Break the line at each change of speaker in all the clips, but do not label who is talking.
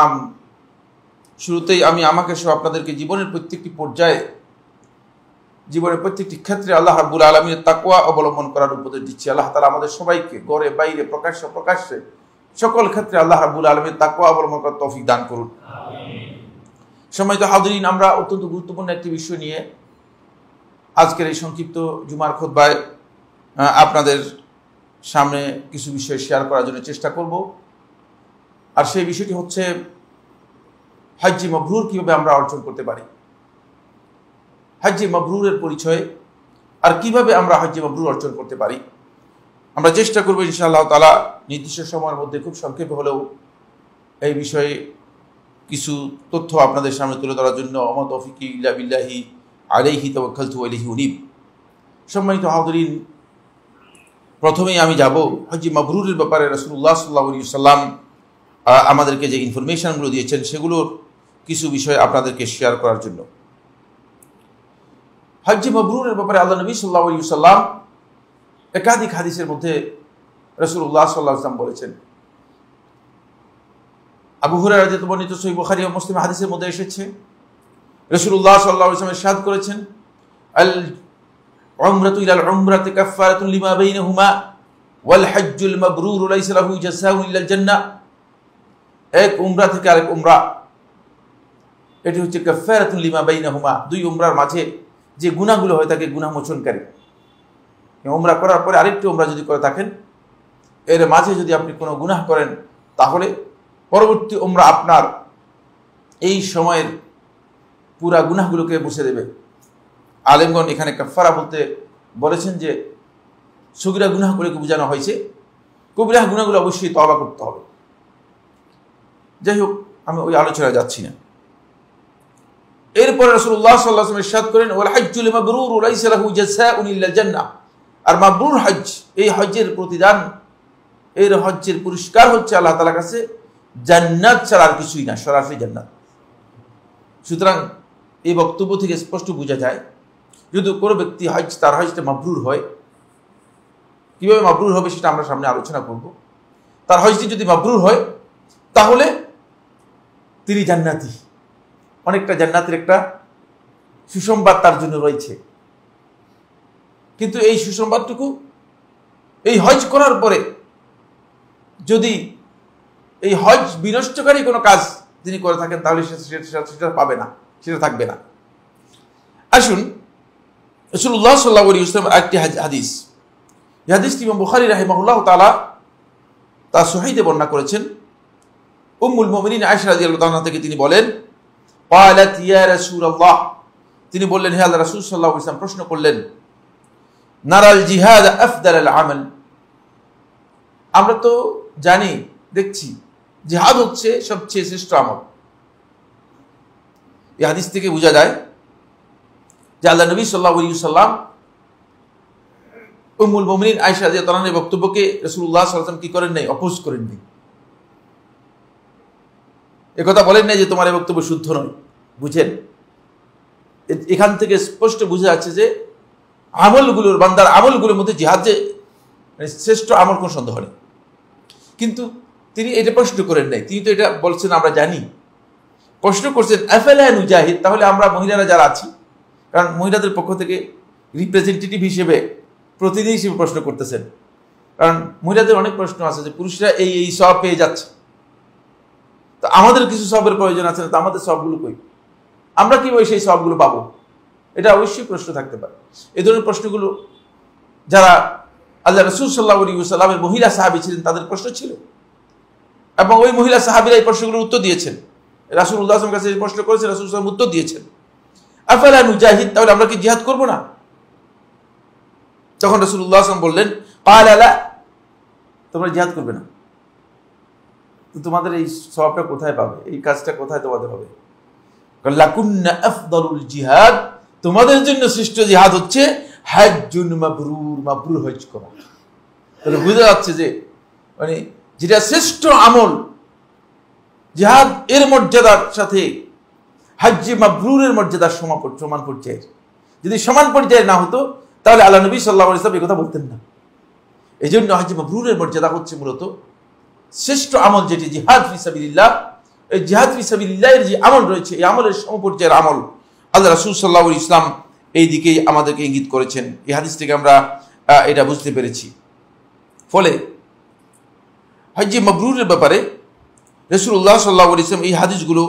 আম শুরুতেই আমি আমাকে সহ আপনাদেরকে জীবনের প্রত্যেকটি পর্যায়ে জীবনের প্রত্যেকটি ক্ষেত্রে আল্লাহ হাবুল আলমীর তাকুয়া অবলম্বন করার উপদেশ দিচ্ছি আল্লাহ তালা আমাদের সবাইকে ঘরে বাইরে প্রকাশ্যে প্রকাশ্যে সকল ক্ষেত্রে আল্লাহ হাবুল আলমীর তাকুয়া অবলম্বন করার তফিক দান করুন সময় তো হাজরিন আমরা অত্যন্ত গুরুত্বপূর্ণ একটি বিষয় নিয়ে আজকের এই সংক্ষিপ্ত জুমার খোদ্ায় আপনাদের সামনে কিছু বিষয় শেয়ার করার জন্য চেষ্টা করবো আর সেই বিষয়টি হচ্ছে হাজ্জি মবরুর কীভাবে আমরা অর্জন করতে পারি হাজ্জি মবরুরের পরিচয় আর কিভাবে আমরা হাজ্জি মবরুর অর্জন করতে পারি আমরা চেষ্টা করবো ইনশাআল্লাহ তালা নির্দিষ্ট সময়ের মধ্যে খুব সংক্ষেপে হলেও এই বিষয়ে কিছু তথ্য আপনাদের সামনে তুলে ধরার জন্য অমদ অফিকি ইল্লাবিল্লাহি আলাইহি তবখালতু আলহি উনিব সম্মানিত হাউদরিন প্রথমেই আমি যাব হাজি মাবরুরের ব্যাপারে রসুল্লাহ সাল্লাহ সাল্লাম আমাদেরকে যে ইনফরমেশানগুলো দিয়েছেন সেগুলোর কিছু বিষয় আপনাদেরকে শেয়ার করার জন্য হাজি মবরুরের ব্যাপারে আল্লাহ নবী সাল্লা সাল্লাম একাধিক হাদিসের মধ্যে রসুল্লাহ সাল্লাহ ইসলাম বলেছেন আবু হুরার বর্ণিত সই বুখারি ও মুসলিম হাদিসের মধ্যে এসেছে রসুল্লাহ সাল্লাহ ইসলামের সাদ করেছেন আল عمرة إلى العمرة كفارة لما بينهما والحج المبرور ليس له جزاء إلا الجنة এক উমরা থেকে আরেক উমরা এটি হচ্ছে কাফারাতুল লিমা বাইনা হুমা দুই উমরার মাঝে যে গুণাগুলো হয় তাকে গুণা মোচনকারী উমরা করার পরে আরেকটি উমরা যদি করে থাকেন এর মাঝে যদি আপনি কোনো গুনাহ করেন তাহলে পরবর্তী উমরা আপনার এই সময়ের পুরা গুনাগুলোকে বসে দেবে আলেমগঞ্জ এখানে কাফারা বলতে বলেছেন যে সুগিরা গুনাহগুলোকে বোঝানো হয়েছে কবিরা গুনাহগুলো অবশ্যই তবা করতে হবে যাই হোক আমি ওই আলোচনায় যাচ্ছি না এরপরে রসুল্লাহ সাল্লাহ করেন আর মাবরুর হজ এই হজের প্রতিদান এর হজের পুরস্কার হচ্ছে আল্লাহ তালা কাছে জান্নাত ছাড়া আর কিছুই না সরাসরি জান্নাত সুতরাং এই বক্তব্য থেকে স্পষ্ট বোঝা যায় যদি কোনো ব্যক্তি হজ তার হজটা মাবরুর হয় কিভাবে মাবরুর হবে সেটা আমরা সামনে আলোচনা করব তার হজটি যদি মাবরুর হয় তাহলে তিনি জান্নাতি অনেকটা জান্নাতের একটা সুসংবাদ তার জন্য রয়েছে কিন্তু এই সুসংবাদটুকু এই হজ করার পরে যদি এই হজ বিনষ্টকারী কোনো কাজ তিনি করে থাকেন তাহলে সেটা পাবে না সেটা থাকবে না আসুন রসুল্লাহ সাল্লাহ আলী ইসলামের একটি হাদিস হাদিসটি ইমাম বুখারি রাহিমাহুল্লাহ তালা তা সহিদে বর্ণনা করেছেন উম্মুল মোমিনিন রাদিয়াল্লাহু তাআলা থেকে তিনি বলেন ক্বালাত ইয়া রাসূলুল্লাহ তিনি বললেন হে আল্লাহর রাসূল সাল্লাল্লাহু আলাইহি প্রশ্ন করলেন নারাল জিহাদ আফদাল আল আমাল আমরা তো জানি দেখছি জিহাদ হচ্ছে সবচেয়ে শ্রেষ্ঠ আমল এই হাদিস থেকে বোঝা যায় যে আল্লাহ নবী সাল্লাহ আলী সাল্লাম উমুল মোমিন আয়সা রাজিয়া তালানের বক্তব্যকে রসুল্লাহ সাল্লাম কি করেন নাই অপোজ করেননি কথা বলেন না যে তোমার এই বক্তব্য শুদ্ধ নয় বুঝেন এখান থেকে স্পষ্ট বুঝে যাচ্ছে যে আমলগুলোর বান্দার আমলগুলোর মধ্যে জিহাদ যে মানে শ্রেষ্ঠ আমল কোন সন্দেহ নেই কিন্তু তিনি এটা প্রশ্ন করেন নাই তিনি তো এটা বলছেন আমরা জানি প্রশ্ন করছেন এফেলায়ন উজাহিদ তাহলে আমরা মহিলারা যারা আছি কারণ মহিলাদের পক্ষ থেকে রিপ্রেজেন্টেটিভ হিসেবে প্রতিনিধি হিসেবে প্রশ্ন করতেছেন কারণ মহিলাদের অনেক প্রশ্ন আছে যে পুরুষরা এই এই সব পেয়ে যাচ্ছে তো আমাদের কিছু সবের প্রয়োজন আছে না তো আমাদের সবগুলো কই আমরা কীভাবে সেই সবগুলো পাবো এটা অবশ্যই প্রশ্ন থাকতে পারে এই ধরনের প্রশ্নগুলো যারা আল্লাহ রসুল সাল্লাহামের মহিলা সাহাবি ছিলেন তাদের প্রশ্ন ছিল এবং ওই মহিলা সাহাবিরা এই প্রশ্নগুলোর উত্তর দিয়েছেন রাসুল উল্লাহ কাছে প্রশ্ন করেছে রাসুল সালাম উত্তর দিয়েছেন আফালা নুজাহিদ তাহলে আমরা কি জিহাদ করবো না তখন রসুল উল্লাহ আসলাম বললেন পাল আলা তোমরা জিহাদ করবে না তোমাদের এই স্বভাবটা কোথায় পাবে এই কাজটা কোথায় তোমাদের হবে লাকুন্না আফদালুল জিহাদ তোমাদের জন্য সৃষ্ট জিহাদ হচ্ছে হাজুন মাবরুর মাবরুর হজ করা তাহলে বুঝা যাচ্ছে যে মানে যেটা শ্রেষ্ঠ আমল জিহাদ এর মর্যাদার সাথে হাজ্জি মাবরুরের মর্যাদার সমান সমান পর্যায়ের যদি সমান পর্যায়ে না হতো তাহলে আল্লাহ নবী সাল্লাহ ইসলাম কথা বলতেন না এই জন্য হাজি মাবরুরের মর্যাদা হচ্ছে মূলত শ্রেষ্ঠ আমল যেটি জিহাদ ফিসাবিল্লাহ এই জিহাদ ফিসাবিল্লাহের যে আমল রয়েছে এই আমলের সমপর্যায়ের আমল আল্লাহ রাসুল সাল্লা ইসলাম এই দিকেই আমাদেরকে ইঙ্গিত করেছেন এই হাদিস থেকে আমরা এটা বুঝতে পেরেছি ফলে হজ্জে মবরুরের ব্যাপারে রসুল্লাহ সাল্লা ইসলাম এই হাদিসগুলো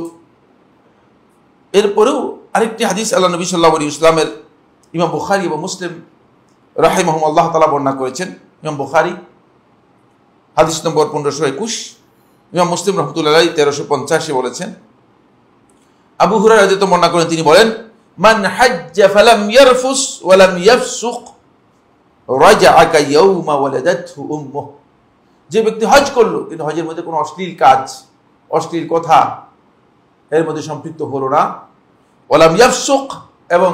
এরপরেও আরেকটি হাদিস আল্লাহ নবী সাল্লা ইসলামের ইমাম বুখারি এবং মুসলিম মোহাম্মদ আল্লাহ তালা বর্ণনা করেছেন ইমাম বুখারি হাদিস নম্বর পনেরোশো একুশ ইমাম মুসলিম রহমতুল্লাহ তেরোশো পঞ্চাশে বলেছেন আবু হুরার রাজিত মনে করেন তিনি বলেন মান হাজ্জা ফালাম ইয়ারফুস ওয়ালাম ইয়াফসুক রাজা আকা ইয়াউমা ওয়ালাদাতহু উম্মুহ যে ব্যক্তি হজ করলো কিন্তু হজের মধ্যে কোনো অশ্লীল কাজ অশ্লীল কথা এর মধ্যে সম্পৃক্ত হলো না ওলাম ইয়াফসুক এবং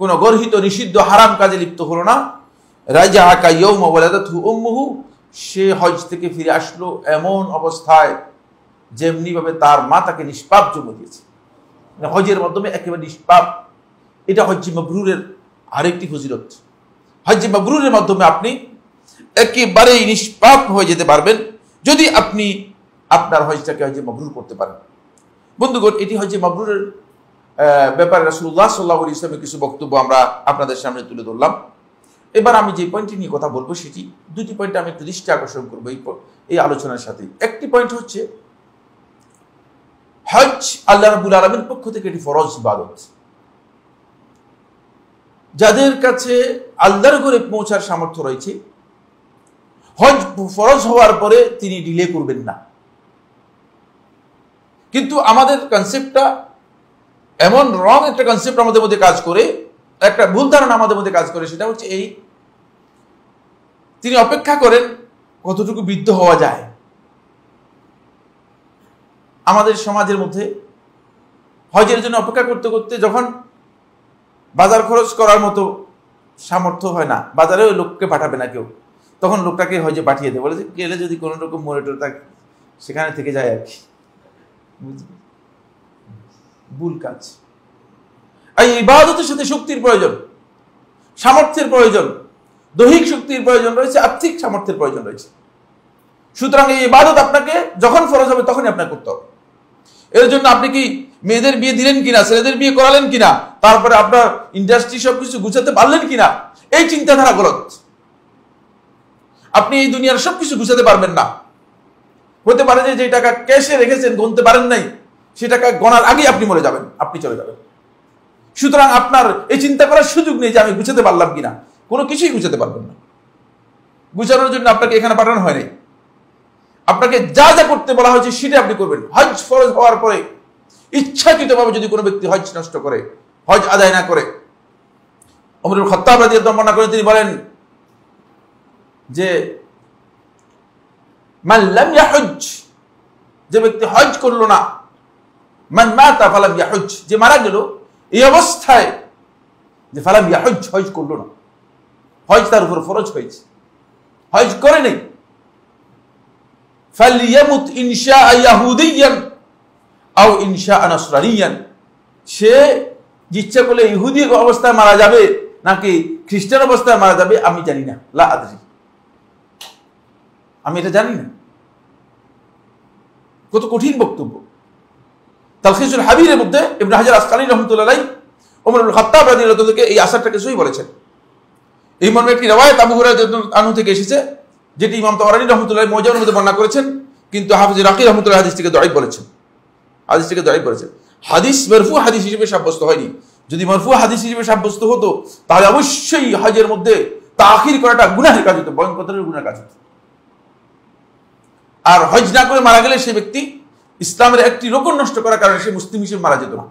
কোনো গর্হিত নিষিদ্ধ হারাম কাজে লিপ্ত হলো না রাজা আকা ইয়ৌমা ওয়ালাদাতহু উম্মুহু সে হজ থেকে ফিরে আসলো এমন অবস্থায় যেমনিভাবে তার মা তাকে নিষ্পাপ জন্ম দিয়েছে মানে হজের মাধ্যমে একেবারে নিষ্পাপ এটা হজ্জি মাবরুরের আরেকটি ফজিলত হজ্জি মাবরুরের মাধ্যমে আপনি একেবারেই নিষ্পাপ হয়ে যেতে পারবেন যদি আপনি আপনার হজটাকে হজে মাবরুর করতে পারেন বন্ধুগণ এটি হজে মাবরুরের ব্যাপারে রাসুল্লাহ সাল্লাহ ইসলামের কিছু বক্তব্য আমরা আপনাদের সামনে তুলে ধরলাম এবার আমি যে পয়েন্টটি নিয়ে কথা বলবো সেটি দুটি পয়েন্ট আমি একটু দৃষ্টি আকর্ষণ করবো এই এই আলোচনার সাথে একটি পয়েন্ট হচ্ছে হজ আল্লাহ রাবুল আলমের পক্ষ থেকে এটি ফরজ ইবাদত যাদের কাছে আল্লাহর করে পৌঁছার সামর্থ্য রয়েছে হজ ফরজ হওয়ার পরে তিনি ডিলে করবেন না কিন্তু আমাদের কনসেপ্টটা এমন রং একটা কনসেপ্ট আমাদের মধ্যে কাজ করে একটা ভুল ধারণা আমাদের মধ্যে কাজ করে সেটা হচ্ছে এই তিনি অপেক্ষা করেন কতটুকু বৃদ্ধ হওয়া যায় আমাদের সমাজের মধ্যে হজের জন্য অপেক্ষা করতে করতে যখন বাজার খরচ করার মতো সামর্থ্য হয় না বাজারে ওই লোককে পাঠাবে না কেউ তখন লোকটাকে হজে পাঠিয়ে দেয় বলে যে গেলে যদি কোনো রকম মরেটর থাকে সেখানে থেকে যায় আর কি ভুল কাজ এই ইবাদতের সাথে শক্তির প্রয়োজন সামর্থ্যের প্রয়োজন দৈহিক শক্তির প্রয়োজন রয়েছে আর্থিক সামর্থ্যের প্রয়োজন রয়েছে সুতরাং এই ইবাদত আপনাকে যখন ফরজ হবে তখনই আপনাকে করতে হবে এর জন্য আপনি কি মেয়েদের বিয়ে দিলেন কিনা ছেলেদের বিয়ে করালেন কিনা তারপরে আপনার ইন্ডাস্ট্রি সবকিছু গুছাতে পারলেন কিনা এই চিন্তাধারা গলত আপনি এই দুনিয়ার সবকিছু গুছাতে পারবেন না হতে পারে যে টাকা ক্যাশে রেখেছেন গুনতে পারেন নাই সে টাকা গণার আগেই আপনি মরে যাবেন আপনি চলে যাবেন সুতরাং আপনার এই চিন্তা করার সুযোগ নেই যে আমি গুছাতে পারলাম কিনা কোনো কিছুই গুছাতে পারবেন না গুছানোর জন্য আপনাকে এখানে পাঠানো হয়নি আপনাকে যা যা করতে বলা হয়েছে সেটা আপনি করবেন হজ ফরজ হওয়ার পরে ইচ্ছাকৃতভাবে যদি কোনো ব্যক্তি হজ নষ্ট করে হজ আদায় না করে অমরুল খত্তাবাদী রাজি বর্ণনা করে তিনি বলেন যে মাল্লাম যে ব্যক্তি হজ করলো না মান মা তা ফালাম ইয়াহজ যে মারা গেল এই অবস্থায় যে ফালাম হজ হজ করলো না হজ তার উপর ফরজ হয়েছে হজ করে নেই ফালিয়ামুত ইনশা ইয়াহুদিয়ান আও ইনশা আনাসরানিয়ান সে ইচ্ছা করলে ইহুদি অবস্থায় মারা যাবে নাকি খ্রিস্টান অবস্থায় মারা যাবে আমি জানি না লা আদরি আমি এটা জানি না কত কঠিন বক্তব্য তালখিসুল হাবিরের মধ্যে ইবনে হাজার আসকালী রহমতুল্লাহ ওমরুল খত্তাব রাজি এই আশাটাকে সই বলেছেন এই মর্মে একটি রেওয়ায়ত আবু আনু থেকে এসেছে যেটি ইমাম তাওয়ারানি রহমতুল্লাহ মৌজামের মধ্যে বর্ণনা করেছেন কিন্তু হাফিজ রাকি রহমতুল্লাহ হাদিসটিকে দড়াই বলেছেন থেকে দড়াই বলেছেন হাদিস মারফু হাদিস হিসেবে সাব্যস্ত হয়নি যদি মারফু হাদিস হিসেবে সাব্যস্ত হতো তাহলে অবশ্যই হাজের মধ্যে আখির করাটা গুনাহের কাজ হতো ভয়ঙ্করের গুনার কাজ হতো আর হজ না করে মারা গেলে সে ব্যক্তি ইসলামের একটি রোকন নষ্ট করার কারণে সে মুসলিম হিসেবে মারা যেত না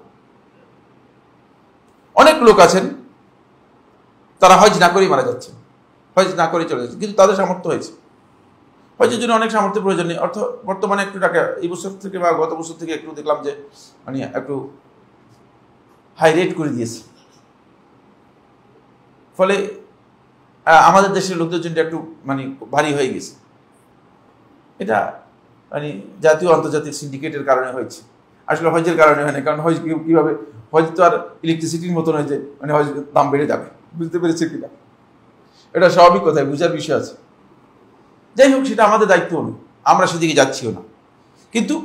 অনেক লোক আছেন তারা হজ না করেই মারা যাচ্ছে হজ না করেই চলে যাচ্ছে কিন্তু তাদের সামর্থ্য হয়েছে হজের জন্য অনেক সামর্থ্য প্রয়োজন নেই অর্থ বর্তমানে একটু টাকা এই বছর থেকে বা গত বছর থেকে একটু দেখলাম যে মানে একটু হাই রেট করে দিয়েছে ফলে আমাদের দেশের লোকদের জন্য একটু মানে ভারী হয়ে গেছে এটা মানে জাতীয় আন্তর্জাতিক সিন্ডিকেটের কারণে হয়েছে আসলে হজের কারণে হয় না কারণ হজ কীভাবে হজ তো আর ইলেকট্রিসিটির মতো হয়েছে মানে হজ দাম বেড়ে যাবে বুঝতে পেরেছে কিনা এটা স্বাভাবিক কথায় বুঝার বিষয় আছে যাই হোক সেটা আমাদের দায়িত্ব নয় আমরা সেদিকে যাচ্ছিও না কিন্তু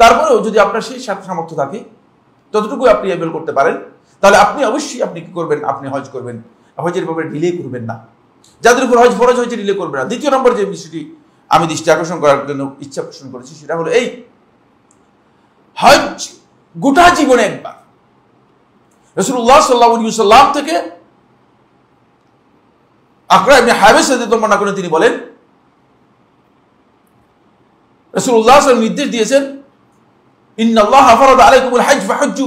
তারপরেও যদি আপনার সেই সামর্থ্য থাকে ততটুকু আপনি অ্যাভেল করতে পারেন তাহলে আপনি অবশ্যই আপনি কি করবেন আপনি হজ করবেন হজের ব্যাপারে ডিলে করবেন না যাদের উপর হজ ফরজ হয়েছে ডিলে করবেন না দ্বিতীয় নম্বর যে বিষয়টি আমি দৃষ্টি আকর্ষণ করার জন্য ইচ্ছা পোষণ করেছি সেটা হলো এই হজ গোটা জীবনে একবার রসুল্লাহ সাল্লাহ সাল্লাম থেকে আকরা ইবনে হাবেস বর্ণনা করেন তিনি বলেন রসুল্লাহ নির্দেশ দিয়েছেন ইন্নাল্লাহ হাফারাদ আলাইকুমুল হাজ ফাহাজ্জু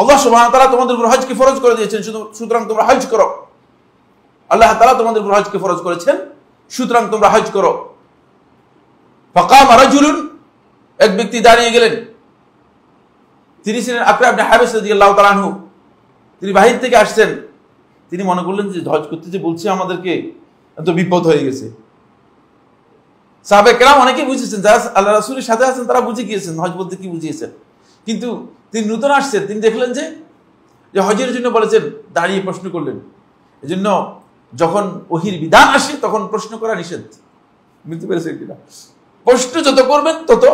আল্লাহ সুবহান তাআলা তোমাদের উপর হজকে ফরজ করে দিয়েছেন সুতরাং তোমরা হজ করো আল্লাহ তাআলা তোমাদের উপর হজকে ফরজ করেছেন সুতরাং তোমরা হজ করো ফাকাম রাজুলুন এক ব্যক্তি দাঁড়িয়ে গেলেন তিনি ছিলেন আকরা ইবনে হাবেস রাদিয়াল্লাহু তাআলা তিনি বাহির থেকে আসছেন তিনি মনে করলেন যে হজ করতে যে বলছে আমাদেরকে এত বিপদ হয়ে গেছে সাহাবেকরাম অনেকেই বুঝেছেন যারা আল্লাহ রাসুলের সাথে আছেন তারা বুঝে গিয়েছেন হজ বলতে কি বুঝিয়েছেন কিন্তু তিনি নূতন আসছেন তিনি দেখলেন যে যে হজের জন্য বলেছেন দাঁড়িয়ে প্রশ্ন করলেন এই জন্য যখন ওহির বিধান আসে তখন প্রশ্ন করা নিষেধ বুঝতে পেরেছেন কিনা প্রশ্ন যত করবেন তত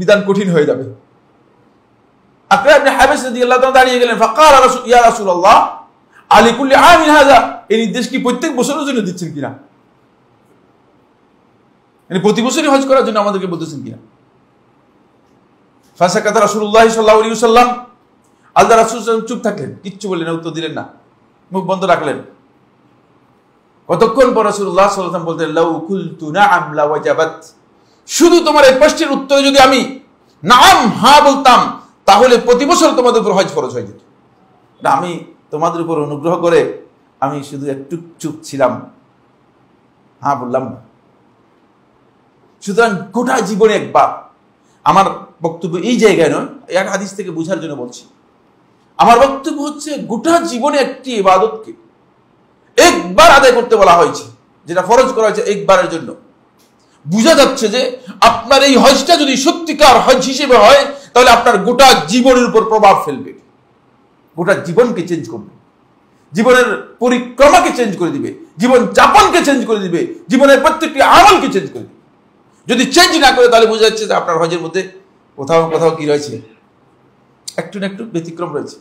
বিধান কঠিন হয়ে যাবে আপনি আপনি হাবেস দিয়ে আল্লাহ দাঁড়িয়ে গেলেন ফাঁকা ইয়া রাসুল আল্লাহ আলিকুল্লি আমিন হাজা এই নির্দেশ কি প্রত্যেক বছরের জন্য দিচ্ছেন কিনা মানে প্রতি বছরই হজ করার জন্য আমাদেরকে বলতেছেন কিনা ফাঁসা কাদা রাসুল্লাহ সাল্লাহ আলী সাল্লাম আল্লাহ রাসুল চুপ থাকলেন কিচ্ছু বললেন না উত্তর দিলেন না মুখ বন্ধ রাখলেন কতক্ষণ পর রাসুল্লাহ সাল্লাম বলতেন লাউ কুলতু না আমলা ওয়াজাবাত শুধু তোমার এই প্রশ্নের উত্তরে যদি আমি নাম হা হ্যাঁ, বলতাম তাহলে প্রতি বছর তোমাদের উপর হজ ফরজ হয়ে যেত না আমি তোমাদের উপর অনুগ্রহ করে আমি শুধু একটু চুপ ছিলাম হ্যাঁ বললাম না সুতরাং গোটা জীবনে একবার আমার বক্তব্য এই জায়গায় নয় এক হাদিস থেকে বোঝার জন্য বলছি আমার বক্তব্য হচ্ছে গোটা জীবনে একটি ইবাদতকে একবার আদায় করতে বলা হয়েছে যেটা ফরজ করা হয়েছে একবারের জন্য বোঝা যাচ্ছে যে আপনার এই হজটা যদি সত্যিকার হজ হিসেবে হয় তাহলে আপনার গোটা জীবনের উপর প্রভাব ফেলবে গোটা জীবনকে চেঞ্জ করবে জীবনের পরিক্রমাকে চেঞ্জ করে দিবে জীবন যাপনকে চেঞ্জ করে দিবে জীবনের প্রত্যেকটি আমলকে চেঞ্জ করে দিবে যদি চেঞ্জ না করে তাহলে বোঝা যাচ্ছে যে আপনার হজের মধ্যে কোথাও কোথাও কি রয়েছে একটু না একটু ব্যতিক্রম রয়েছে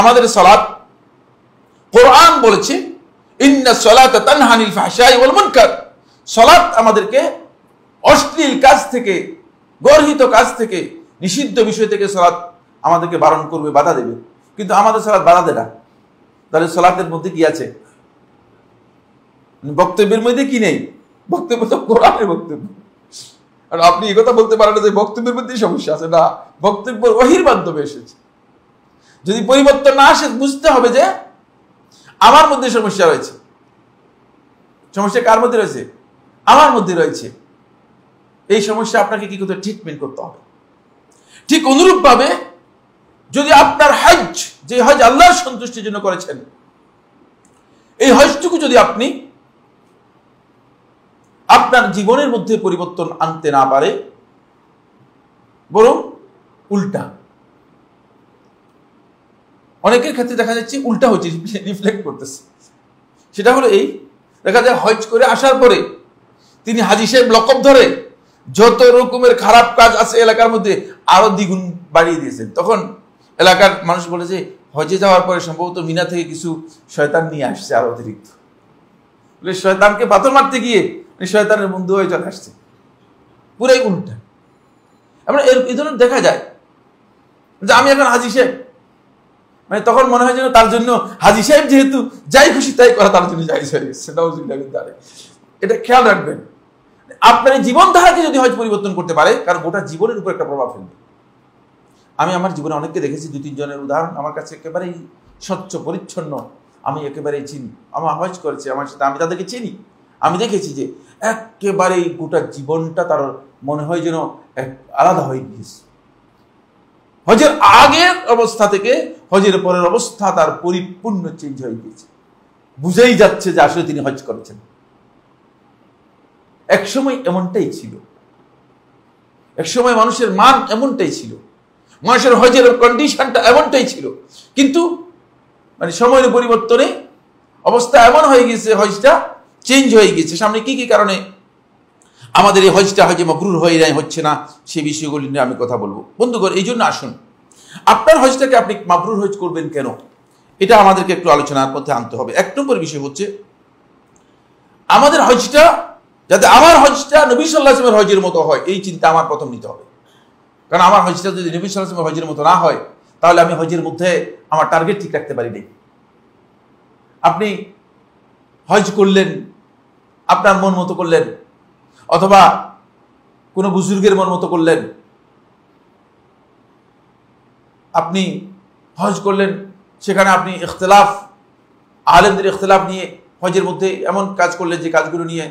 আমাদের সলাদ কোরআন বলেছে ইন্না সলাত তানহানিল ফাহশাই ওয়াল মুনকার আমাদেরকে অশ্লীল কাজ থেকে গর্হিত কাজ থেকে নিষিদ্ধ বিষয় থেকে সলাৎ আমাদেরকে বারণ করবে বাধা দেবে কিন্তু আমাদের সালাদ বাধা দেয় না তাহলে সালাতের মধ্যে কি আছে বক্তব্যের মধ্যে কি নেই বক্তব্য তো কোরআনের বক্তব্য আর আপনি এ কথা বলতে পারেন যে বক্তব্যের মধ্যেই সমস্যা আছে না বক্তব্য ওহির মাধ্যমে এসেছে যদি পরিবর্তন না আসে বুঝতে হবে যে আমার মধ্যে সমস্যা রয়েছে সমস্যা কার মধ্যে রয়েছে আমার মধ্যে রয়েছে এই সমস্যা আপনাকে কি করতে ট্রিটমেন্ট করতে হবে ঠিক অনুরূপভাবে যদি আপনার হজ যে হজ আল্লাহর সন্তুষ্টির জন্য করেছেন এই হজটুকু যদি আপনি আপনার জীবনের মধ্যে পরিবর্তন আনতে না পারে বরং উল্টা অনেকের ক্ষেত্রে দেখা যাচ্ছে উল্টা হচ্ছে রিফ্লেক্ট করতেছে সেটা হলো এই দেখা যায় হজ করে আসার পরে তিনি হাজি সাহেব লকব ধরে যত রকমের খারাপ কাজ আছে এলাকার মধ্যে আরো দ্বিগুণ বাড়িয়ে দিয়েছেন তখন এলাকার মানুষ বলে যে হজে যাওয়ার পরে সম্ভবত মিনা থেকে কিছু শয়তান নিয়ে আসছে আর অতিরিক্ত বলে শয়তানকে পাথর মারতে গিয়ে মানে শয়তানের বন্ধু হয়ে চলে আসছে পুরাই উল্টা এমন এর এই ধরনের দেখা যায় যে আমি এখন হাজি সাহেব মানে তখন মনে হয় যেন তার জন্য হাজি সাহেব যেহেতু যাই খুশি তাই করা তার জন্য যাই হয়ে গেছে সেটাও এটা খেয়াল রাখবেন আপনার জীবনধারাকে যদি হজ পরিবর্তন করতে পারে কারণ গোটা জীবনের উপর একটা প্রভাব ফেলবে আমি আমার জীবনে অনেককে দেখেছি দু তিনজনের উদাহরণ আমার কাছে একেবারেই স্বচ্ছ পরিচ্ছন্ন আমি একেবারেই চিনি আমার আওয়াজ করেছে আমার সাথে আমি তাদেরকে চিনি আমি দেখেছি যে একেবারেই গোটা জীবনটা তার মনে হয় যেন এক আলাদা হয়ে গিয়েছে হজের আগের অবস্থা থেকে হজের পরের অবস্থা তার পরিপূর্ণ চেঞ্জ হয়ে গিয়েছে বুঝেই যাচ্ছে যে আসলে তিনি হজ করেছেন একসময় এমনটাই ছিল একসময় মানুষের মান এমনটাই ছিল মানুষের হজের কন্ডিশনটা এমনটাই ছিল কিন্তু মানে সময়ের পরিবর্তনে অবস্থা এমন হয়ে গেছে হজটা চেঞ্জ হয়ে গেছে সামনে কি কি কারণে আমাদের এই হজটা হজে মকরুর হয়ে যায় হচ্ছে না সে বিষয়গুলি নিয়ে আমি কথা বলবো বন্ধুগণ এই জন্য আসুন আপনার হজটাকে আপনি মাবরুর হজ করবেন কেন এটা আমাদেরকে একটু আলোচনার মধ্যে আনতে হবে এক নম্বর বিষয় হচ্ছে আমাদের হজটা যাতে আমার হজটা নবী সাল্লাহ হজের মতো হয় এই চিন্তা আমার প্রথম নিতে হবে কারণ আমার হজটা যদি নবী সালামের হজের মতো না হয় তাহলে আমি হজের মধ্যে আমার টার্গেট ঠিক রাখতে পারি নাই আপনি হজ করলেন আপনার মন মতো করলেন অথবা কোনো বুজুর্গের মন মতো করলেন আপনি হজ করলেন সেখানে আপনি ইখতলাফ আলেমদের ইখতলাফ নিয়ে হজের মধ্যে এমন কাজ করলেন যে কাজগুলো নিয়ে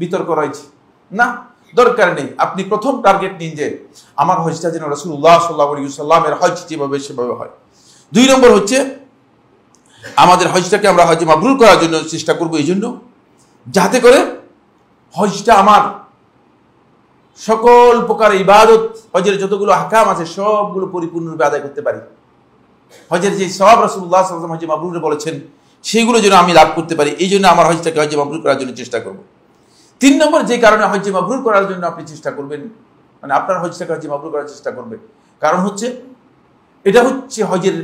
বিতর্ক রয়েছে না দরকার নেই আপনি প্রথম টার্গেট নিন যে আমার হজটা যেন রসুল্লাহ সাল্লাহসাল্লামের হজ যেভাবে সেভাবে হয় দুই নম্বর হচ্ছে আমাদের হজটাকে আমরা হজে মাবরুল করার জন্য চেষ্টা করব এই জন্য যাতে করে হজটা আমার সকল প্রকার ইবাদত হজের যতগুলো হাকাম আছে সবগুলো পরিপূর্ণরূপে আদায় করতে পারি হজের যে সব রসুল্লাহ সাল্লাম হজে মাবরুল বলেছেন সেইগুলো যেন আমি লাভ করতে পারি এই জন্য আমার হজটাকে হজে মাবরুল করার জন্য চেষ্টা করবো তিন নম্বর যে কারণে হজ্জে মাবরুর করার জন্য আপনি চেষ্টা করবেন মানে আপনার হজটাকে হজ্জে মাবরুর করার চেষ্টা করবেন কারণ হচ্ছে এটা হচ্ছে হজের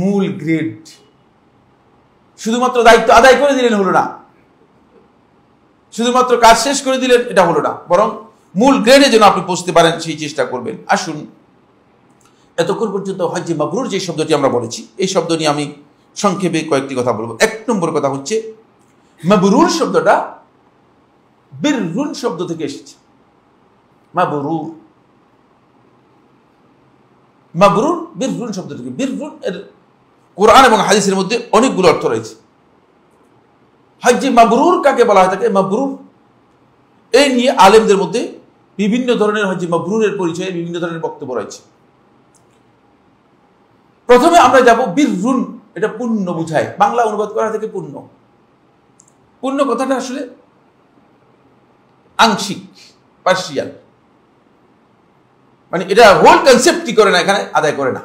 মূল গ্রেড শুধুমাত্র দায়িত্ব আদায় করে দিলেন হলো না শুধুমাত্র কাজ শেষ করে দিলেন এটা হলো না বরং মূল গ্রেডে যেন আপনি পৌঁছতে পারেন সেই চেষ্টা করবেন আসুন এতক্ষণ পর্যন্ত হজ্জে মাবরুর যে শব্দটি আমরা বলেছি এই শব্দ নিয়ে আমি সংক্ষেপে কয়েকটি কথা বলবো এক নম্বর কথা হচ্ছে মাবরুর শব্দটা বীররুন শব্দ থেকে এসেছে মাবরুর মাবরুর বীরুন শব্দ থেকে বীরুন এর কোরআন এবং হাদিসের মধ্যে অনেকগুলো অর্থ রয়েছে হাজি মাবরুর কাকে বলা হয় থাকে মাবরুর এই নিয়ে আলেমদের মধ্যে বিভিন্ন ধরনের হাজি মাবরুরের পরিচয়ে বিভিন্ন ধরনের বক্তব্য রয়েছে প্রথমে আমরা যাব বীররুন এটা পূর্ণ বুঝায় বাংলা অনুবাদ করা থেকে পূর্ণ পূর্ণ কথাটা আসলে আংশিক পার্সিয়াল মানে এটা হোল কনসেপ্ট কি করে না এখানে আদায় করে না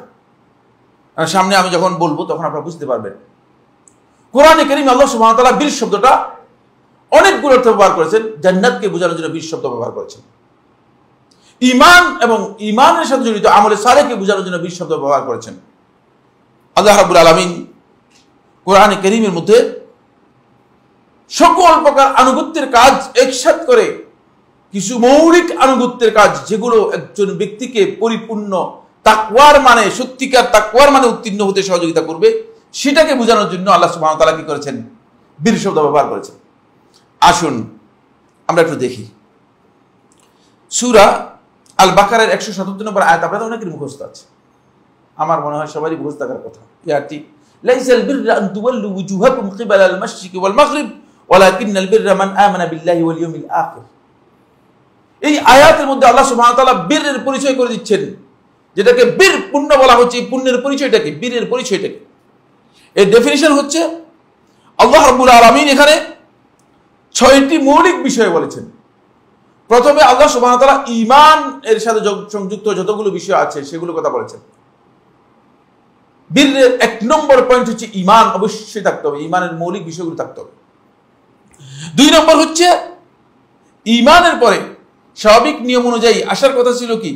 সামনে আমি যখন বলবো তখন আপনারা বুঝতে পারবেন কোরআনে করিম আল্লাহ সুমতলা বীর শব্দটা অনেকগুলো অর্থ ব্যবহার করেছেন জান্নাতকে বোঝানোর জন্য বীর শব্দ ব্যবহার করেছেন ইমান এবং ইমানের সাথে জড়িত আমলে সারেকে বোঝানোর জন্য বীর শব্দ ব্যবহার করেছেন আল্লাহ রাবুল আলমিন কোরআনে করিমের মধ্যে সকল প্রকার আনুগত্যের কাজ একসাথ করে কিছু মৌলিক আনুগত্যের কাজ যেগুলো একজন ব্যক্তিকে পরিপূর্ণ তাকুয়ার মানে সত্যিকার তাকুয়ার মানে উত্তীর্ণ হতে সহযোগিতা করবে সেটাকে বোঝানোর জন্য আল্লাহ সুবাহ তালা কি করেছেন বীর শব্দ ব্যবহার করেছেন আসুন আমরা একটু দেখি সুরা আল বাকারের একশো সাতাত্তর নম্বর আয়াত আপনাদের অনেকের মুখস্থ আছে আমার মনে হয় সবারই মুখস্থ থাকার কথা ইয়ারটি লাইসাল বিররা আন তুওয়াল্লু উজুহাকুম ওয়াল মাগরিব ওয়ালাকিন্নাল বিররা মান আমানা বিল্লাহি ওয়াল ইয়াউমিল আখির এই আয়াতের মধ্যে আল্লাহ সুবহানাহু তাআলা বীরের পরিচয় করে দিচ্ছেন যেটাকে বীর পুণ্য বলা হচ্ছে এই পুণ্যের পরিচয়টাকে বীরের পরিচয়টাকে এর ডেফিনিশন হচ্ছে আল্লাহ রাব্বুল আলামিন এখানে ছয়টি মৌলিক বিষয় বলেছেন প্রথমে আল্লাহ সুবহান তাআলা ঈমান এর সাথে সংযুক্ত যতগুলো বিষয় আছে সেগুলো কথা বলেছেন বীরের এক নম্বর পয়েন্ট হচ্ছে ঈমান অবশ্যই থাকতে হবে ঈমানের মৌলিক বিষয়গুলো থাকতে হবে দুই নম্বর হচ্ছে ইমানের পরে স্বাভাবিক নিয়ম অনুযায়ী আসার কথা ছিল কি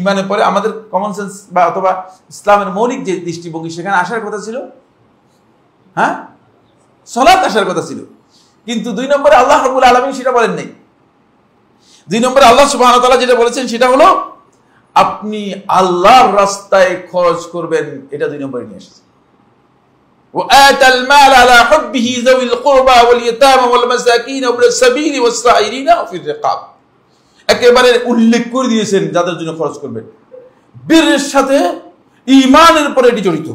ইমানের পরে আমাদের কমন সেন্স বা অথবা ইসলামের মৌলিক যে দৃষ্টিভঙ্গি সেখানে আসার কথা ছিল হ্যাঁ সলাত আসার কথা ছিল কিন্তু দুই নম্বরে আল্লাহ রবুল আলমী সেটা বলেন নাই দুই নম্বরে আল্লাহ সুবাহ যেটা বলেছেন সেটা হলো আপনি আল্লাহর রাস্তায় খরচ করবেন এটা দুই নম্বরে নিয়ে এসেছে وآتى المال على حبه ذوي القربى واليتامى والمساكين وابن السبيل والسائلين وفي الرقاب একেবারে উল্লেখ করে দিয়েছেন যাদের জন্য খরচ করবেন বীরের সাথে ইমানের পরে এটি জড়িত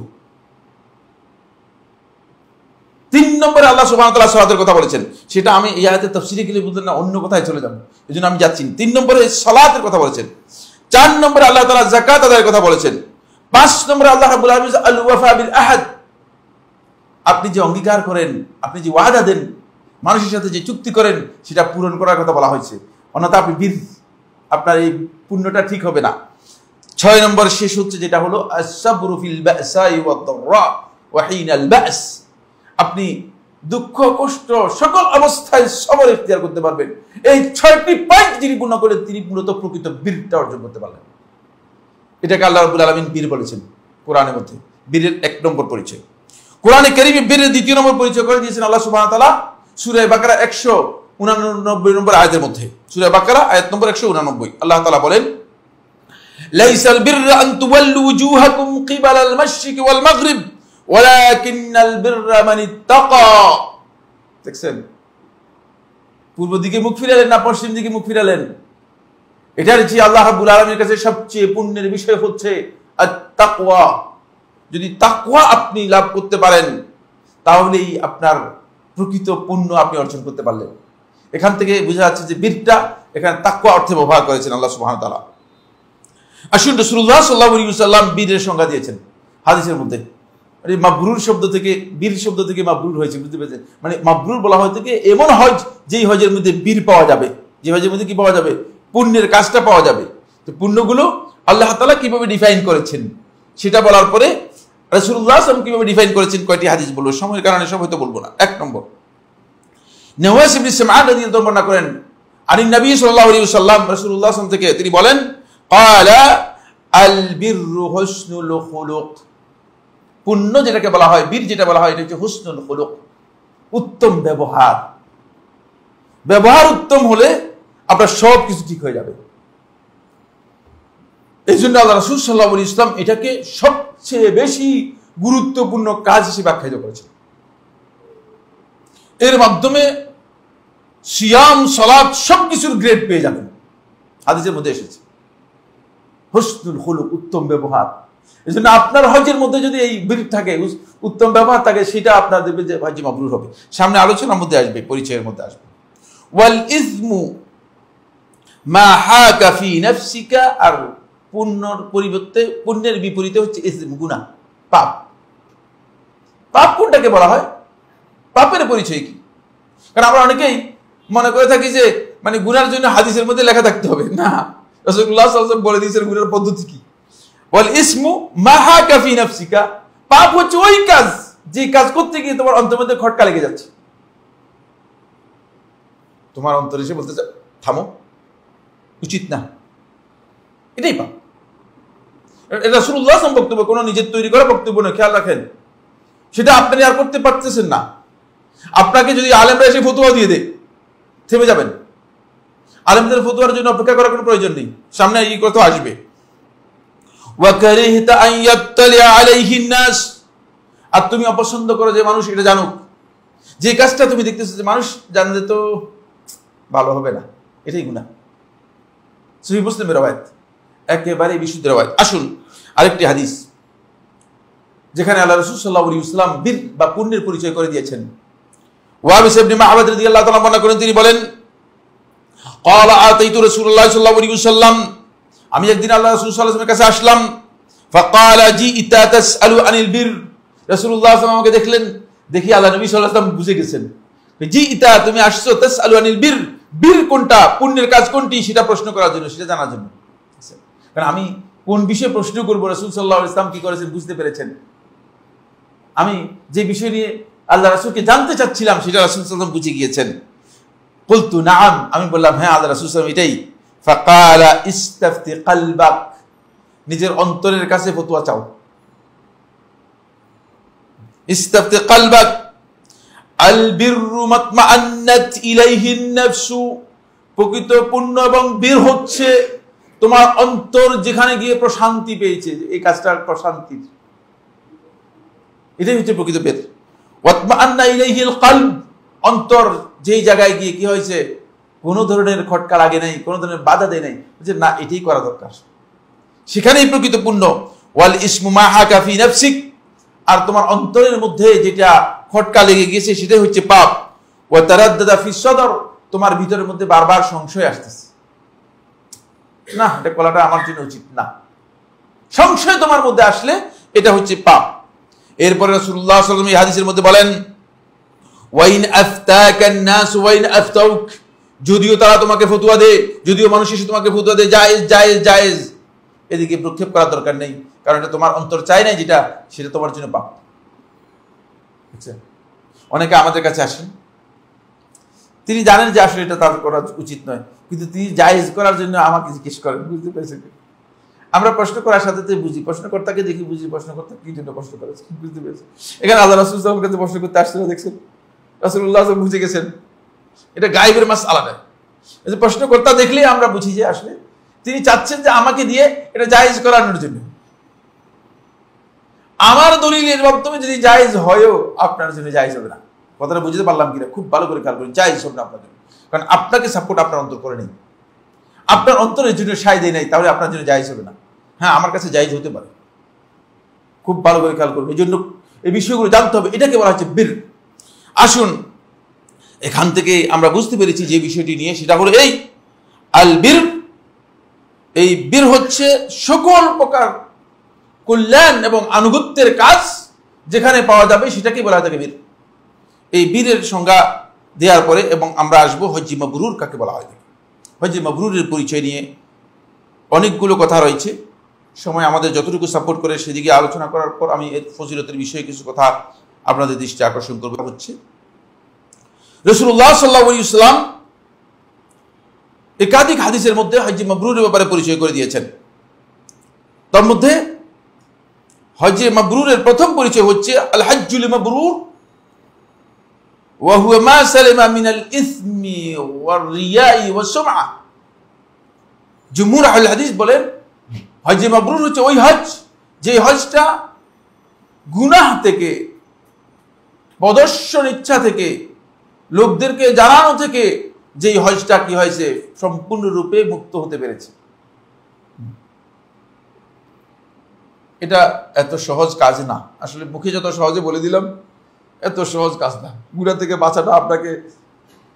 তিন নম্বরে আল্লাহ সুবাহ তাল্লাহ সলাতের কথা বলেছেন সেটা আমি এই আয়াতে তফসিলি গেলে বুঝতে না অন্য কোথায় চলে যাবো এই জন্য আমি যাচ্ছি তিন নম্বরে সালাতের কথা বলেছেন চার নম্বরে আল্লাহ তালা জাকাত আদায়ের কথা বলেছেন পাঁচ নম্বরে আল্লাহ রাবুল আহমিদ আল ওয়াফা বিল আহাদ আপনি যে অঙ্গীকার করেন আপনি যে ওয়াদা দেন মানুষের সাথে যে চুক্তি করেন সেটা পূরণ করার কথা বলা হয়েছে অন্যথা আপনি বীর আপনার এই পুণ্যটা ঠিক হবে না ছয় নম্বর শেষ হচ্ছে যেটা হলো আপনি দুঃখ কষ্ট সকল অবস্থায় সবর ইফতিয়ার করতে পারবেন এই ছয়টি পয়েন্ট যিনি পূর্ণ করেন তিনি মূলত প্রকৃত বীরটা অর্জন করতে পারলেন এটাকে আল্লাহ রবুল আলমিন বীর বলেছেন কোরআনের মধ্যে বীরের এক নম্বর পরিচয় কোরআনে কেরিমি বীরের দ্বিতীয় নম্বর পরিচয় করে দিয়েছেন আল্লাহ সুবাহ তালা সুরে বাকারা একশো উনানব্বই নম্বর আয়াতের মধ্যে সুরে বাকারা আয়াত নম্বর একশো উনানব্বই আল্লাহ তালা বলেন ليس البر أن تولوا وجوهكم قبل المشرق والمغرب ولكن البر من اتقى দেখছেন পূর্ব দিকে মুখ ফিরালেন না পশ্চিম দিকে মুখ ফিরালেন এটার যে আল্লাহ রাব্বুল কাছে সবচেয়ে পুণ্যের বিষয় হচ্ছে আত যদি তাকুয়া আপনি লাভ করতে পারেন তাহলেই আপনার প্রকৃত পুণ্য আপনি অর্জন করতে পারলেন এখান থেকে বোঝা যাচ্ছে যে বীরটা এখানে তাকুয়া অর্থে ব্যবহার করেছেন আল্লাহ সুহান তালা আসুন রসুল্লাহ সাল্লাহ সাল্লাম বীরের সংজ্ঞা দিয়েছেন হাদিসের মধ্যে আরে মাবরুর শব্দ থেকে বীর শব্দ থেকে মাবরুর হয়েছে বুঝতে পেরেছেন মানে মাবরুর বলা হয় থেকে এমন হজ যেই হজের মধ্যে বীর পাওয়া যাবে যে হজের মধ্যে কি পাওয়া যাবে পুণ্যের কাজটা পাওয়া যাবে তো পুণ্যগুলো আল্লাহ তালা কিভাবে ডিফাইন করেছেন সেটা বলার পরে রসুল্লাহ আসলাম কীভাবে ডিফাইন করেছেন কয়টি হাদিস বলবো সময়ের কারণে সব হয়তো বলবো না এক নম্বর নেওয়াজ রাদিয়াল্লাহু বর্ণনা করেন নবী সাল্লাল্লাহু আলাইহি রাসূলুল্লাহ সাল্লাল্লাহু থেকে তিনি বলেন ক্বালা আল বিররু হুসনুল খুলুক পুণ্য যেটাকে বলা হয় বীর যেটা বলা হয় এটা হচ্ছে হুসনুল খুলুক উত্তম ব্যবহার ব্যবহার উত্তম হলে আপনার সব কিছু ঠিক হয়ে যাবে এই জন্য আল্লাহ রাসূল সাল্লাল্লাহু আলাইহি ইসলাম এটাকে সব সবচেয়ে বেশি গুরুত্বপূর্ণ কাজ হিসেবে আখ্যায়িত করেছে এর মাধ্যমে সিয়াম সলাদ সব কিছুর গ্রেড পেয়ে যাবেন হাদিসের মধ্যে এসেছে হসনুল হলুক উত্তম ব্যবহার এই জন্য আপনার হজের মধ্যে যদি এই বিরূপ থাকে উত্তম ব্যবহার থাকে সেটা আপনার দেবে যে হজি মাবরুর হবে সামনে আলোচনার মধ্যে আসবে পরিচয়ের মধ্যে আসবে ওয়াল ইসমু মা হা কাফি নফসিকা আর পুণ্যর পরিবর্তে পুণ্যের বিপরীতে হচ্ছে ইসম গুণা পাপ পাপ কোনটাকে বলা হয় পাপের পরিচয় কি কারণ আমরা অনেকেই মনে করে থাকি যে মানে গুনার জন্য হাদিসের মধ্যে লেখা থাকতে হবে না বলে দিয়েছেন পদ্ধতি কি বল ইসমু মাহা কাফি নাফসিকা পাপ হচ্ছে ওই কাজ যে কাজ করতে গিয়ে তোমার অন্তর মধ্যে খটকা লেগে যাচ্ছে তোমার অন্তর এসে বলতে থামো উচিত না এটাই পাপ এটা সুরুল্লাহম বক্তব্য কোনো নিজের তৈরি করা বক্তব্য নয় খেয়াল রাখেন সেটা আপনি আর করতে পারতেছেন না আপনাকে যদি আলেমরা এসে ফতুয়া দিয়ে দে থেমে যাবেন আলেমদের ফতুয়ার জন্য অপেক্ষা করার কোনো প্রয়োজন নেই সামনে এই কথা আসবে আর তুমি অপছন্দ করো যে মানুষ এটা জানুক যে কাজটা তুমি দেখতেছো যে মানুষ জানলে তো ভালো হবে না এটাই গুণা সুহি মুসলিমের অবায়ত একেবারে বিশুদ্ধ রেওয়াজ আসুন আরেকটি হাদিস যেখানে আল্লাহ রসুল সাল্লাহ ইসলাম বীর বা পুণ্যের পরিচয় করে দিয়েছেন ওয়াবিস ইবনে মাহমুদ রাদিয়াল্লাহু তাআলা বর্ণনা করেন তিনি বলেন قال آتيت رسول الله صلى الله عليه وسلم আমি একদিন আল্লাহ রাসূল সাল্লাল্লাহু আলাইহি কাছে আসলাম فقال جئت تسأل عن البر রাসূলুল্লাহ সাল্লাল্লাহু আমাকে দেখলেন দেখি আল্লাহ নবী সাল্লাল্লাহু আলাইহি সাল্লাম বুঝে গেছেন জিইতা তুমি আসছো তাসআলু আনিল বীর বীর কোনটা পুণ্যের কাজ কোনটি সেটা প্রশ্ন করার জন্য সেটা জানার জন্য কারণ আমি কোন বিষয়ে প্রশ্ন করবো রসুল সাল্লাহ ইসলাম কি করেছেন বুঝতে পেরেছেন আমি যে বিষয় নিয়ে আল্লাহ রাসুলকে জানতে চাচ্ছিলাম সেটা রাসুল সাল্লাম বুঝে গিয়েছেন বলতু আম আমি বললাম হ্যাঁ আল্লাহ রাসুল সাল্লাম এটাই ফাকালা ইস্তাফতি কালবাক নিজের অন্তরের কাছে ফতুয়া চাও ইস্তাফতি কালবাক প্রকৃত পুণ্য এবং বীর হচ্ছে তোমার অন্তর যেখানে গিয়ে প্রশান্তি পেয়েছে এই কাজটা প্রশান্তির এটাই হচ্ছে প্রকৃত বেদ অন্তর যেই জায়গায় গিয়ে কি হয়েছে কোনো ধরনের খটকা লাগে নাই কোনো ধরনের বাধা দেয় নাই যে না এটাই করা দরকার সেখানেই প্রকৃত পূর্ণ ওয়াল ইসমুমা হাকাফি আর তোমার অন্তরের মধ্যে যেটা খটকা লেগে গিয়েছে সেটাই হচ্ছে পাপ ও তারাদ্দাদা ফি তোমার ভিতরের মধ্যে বারবার সংশয় আসতেছে না এটা কলাটা আমার জন্য উচিত না সংশয় তোমার মধ্যে আসলে এটা হচ্ছে পাপ এরপরে রসুল্লাহ সাল্লাম এই হাদিসের মধ্যে বলেন ওয়াইন নাস ওয়াইন আফতাউক যদিও তারা তোমাকে ফতুয়া দেয় যদিও মানুষ এসে তোমাকে ফতুয়া দেয় জায়েজ জায়েজ জায়েজ এদিকে প্রক্ষেপ করার দরকার নেই কারণ এটা তোমার অন্তর চাই নাই যেটা সেটা তোমার জন্য পাপ আচ্ছা, অনেকে আমাদের কাছে আসেন তিনি জানেন যে আসলে এটা তার করা উচিত নয় কিন্তু তিনি জায়েজ করার জন্য আমাকে জিজ্ঞেস করেন বুঝতে পেরেছেন আমরা প্রশ্ন করার সাথে বুঝি প্রশ্নকর্তাকে দেখি বুঝি প্রশ্নকর্তা কি জন্য প্রশ্ন করেছে বুঝতে পেরেছেন এখানে আল্লাহ রাসুলের কাছে প্রশ্ন করতে আসছিল দেখছেন রাসুল্লাহ বুঝে গেছেন এটা গাইবের মাস আলাদা যে প্রশ্নকর্তা দেখলেই আমরা বুঝি যে আসলে তিনি চাচ্ছেন যে আমাকে দিয়ে এটা জায়েজ করানোর জন্য আমার দলিলের মাধ্যমে যদি জায়েজ হয়ও আপনার জন্য জায়েজ হবে না কথাটা বুঝতে পারলাম কিনা খুব ভালো করে খেয়াল করুন চাই সব আপনার জন্য কারণ আপনাকে সাপোর্ট আপনার অন্তর করে নেই আপনার অন্তরের জন্য সাই দেয় নাই তাহলে আপনার জন্য জায়জ হবে না হ্যাঁ আমার কাছে জায়জ হতে পারে খুব ভালো করে খেয়াল করুন এই জন্য এই বিষয়গুলো জানতে হবে এটাকে বলা হচ্ছে বীর আসুন এখান থেকে আমরা বুঝতে পেরেছি যে বিষয়টি নিয়ে সেটা হলো এই আল বীর এই বীর হচ্ছে সকল প্রকার কল্যাণ এবং আনুগত্যের কাজ যেখানে পাওয়া যাবে সেটাকে বলা থাকে বীর এই বীরের সংজ্ঞা দেওয়ার পরে এবং আমরা আসব হজ্জি মবরুর কাকে বলা হয় হজ্জি মাবরুরের পরিচয় নিয়ে অনেকগুলো কথা রয়েছে সময় আমাদের যতটুকু সাপোর্ট করে সেদিকে আলোচনা করার পর আমি এর ফজিলতের বিষয়ে কিছু কথা আপনাদের দৃষ্টি আকর্ষণ করবো হচ্ছে রসুল্লাহ সাল্লা ইসলাম একাধিক হাদিসের মধ্যে হজ্জি মবরুরের ব্যাপারে পরিচয় করে দিয়েছেন তার মধ্যে হজ্জে মাবরুরের প্রথম পরিচয় হচ্ছে আল হাজ্জুল মাবরুর বলেন হজে মাবরুর হচ্ছে ওই হজ যে হজটা গুনাহ থেকে প্রদর্শন ইচ্ছা থেকে লোকদেরকে জানানো থেকে যে হজটা কি হয়েছে সম্পূর্ণরূপে মুক্ত হতে পেরেছে এটা এত সহজ কাজ না আসলে মুখে যত সহজে বলে দিলাম এত সহজ কাজ না গুড়া থেকে বাঁচাটা আপনাকে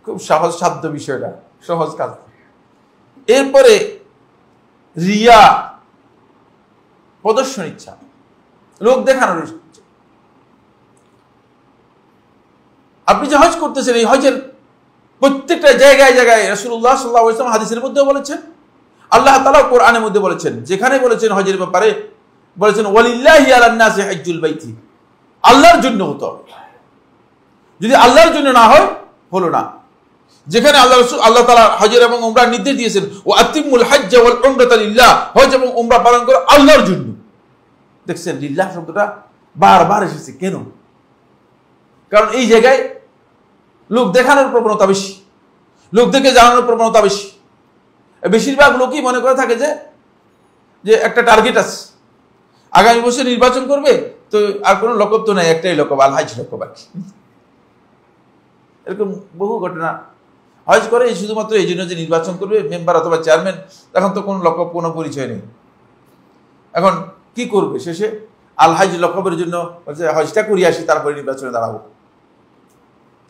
খুব সহজ সাধ্য বিষয়টা সহজ কাজ এরপরে রিয়া প্রদর্শন ইচ্ছা লোক দেখানোর আপনি যে হজ করতেছেন এই হজের প্রত্যেকটা জায়গায় জায়গায় রসুল্লাহ সাল্লাহ ইসলাম হাদিসের মধ্যেও বলেছেন আল্লাহ তালা কোরআনের মধ্যে বলেছেন যেখানে বলেছেন হজের ব্যাপারে বলেছেন ওয়ালিল্লাহ আলান্নাসে হজ্জুল বাইতি আল্লাহর জন্য হতো হবে যদি আল্লাহর জন্য না হয় হলো না যেখানে আল্লাহ রসুল আল্লাহ তালা হজের এবং ওমরা নির্দেশ দিয়েছেন ও আতিমুল হজ ওয়াল হজ এবং ওমরা পালন করে আল্লাহর জন্য দেখছেন লিল্লাহ শব্দটা বারবার এসেছে কেন কারণ এই জায়গায় লোক দেখানোর প্রবণতা বেশি লোক দেখে জানানোর প্রবণতা বেশি বেশিরভাগ লোকই মনে করে থাকে যে যে একটা টার্গেট আছে আগামী বছর নির্বাচন করবে তো আর কোনো লকব তো নাই একটাই লকব আল হাজ লকব আর কি এরকম বহু ঘটনা হজ করে এই শুধুমাত্র এই জন্য যে নির্বাচন করবে মেম্বার অথবা চেয়ারম্যান এখন তো কোনো লক্ষ্য কোনো পরিচয় নেই এখন কি করবে শেষে আলহাজ লক্ষ্যের জন্য হজটা করিয়ে আসি তারপরে নির্বাচনে দাঁড়াবো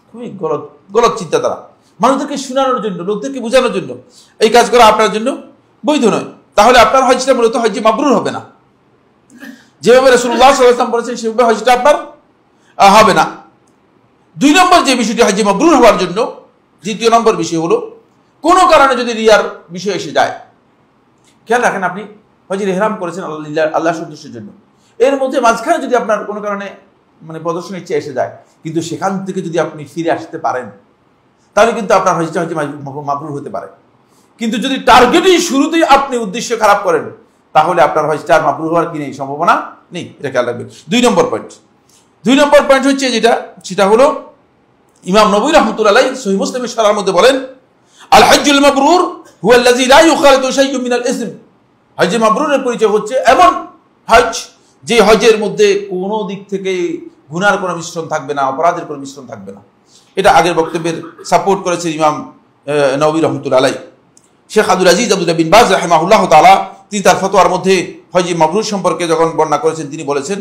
খুবই গলত গলত চিন্তা তারা মানুষদেরকে শোনানোর জন্য লোকদেরকে বোঝানোর জন্য এই কাজ করা আপনার জন্য বৈধ নয় তাহলে আপনার হজটা মূলত হজে মাবরুর হবে না যেভাবে রসুল্লাহ সাল্লাম বলেছেন সেভাবে হজটা আপনার হবে না দুই নম্বর যে বিষয়টি হয় যে মাবরুর হওয়ার জন্য দ্বিতীয় নম্বর বিষয় হলো কোনো কারণে যদি রিয়ার বিষয় এসে যায় খেয়াল রাখেন আপনি যে রেহরাম করেছেন আল্লাহ আল্লাহ সন্তুষ্টের জন্য এর মধ্যে মাঝখানে যদি আপনার কোনো কারণে মানে প্রদর্শন ইচ্ছে এসে যায় কিন্তু সেখান থেকে যদি আপনি ফিরে আসতে পারেন তাহলে কিন্তু আপনার হয় যে মাবরুর হতে পারে কিন্তু যদি টার্গেটই শুরুতেই আপনি উদ্দেশ্য খারাপ করেন তাহলে আপনার হজটা মাবরুর হওয়ার কি নেই সম্ভাবনা নেই এটা খেয়াল রাখবেন দুই নম্বর পয়েন্ট দুই নম্বর পয়েন্ট হচ্ছে যেটা সেটা হলো ইমাম নবী রহমতুল্লাহ সহি মুসলিমের সারার মধ্যে বলেন আল হাজুল মাবরুর হুয়াল্লাজি ওখাল ইউখালিতু শাইয়ুম মিনাল ইসম হজ মাবরুরের পরিচয় হচ্ছে এমন হজ যে হজের মধ্যে কোনো দিক থেকে গুনার কোনো মিশ্রণ থাকবে না অপরাধের কোনো মিশ্রণ থাকবে না এটা আগের বক্তব্যের সাপোর্ট করেছেন ইমাম নবী রহমতুল্লাহ আলাই শেখ আব্দুল আজিজ আব্দুল্লাহ বিন বাজ রাহেমাহুল্লাহ তালা তিনি তার ফতোয়ার মধ্যে হজি মাবরুর সম্পর্কে যখন বর্ণনা করেছেন তিনি বলেছেন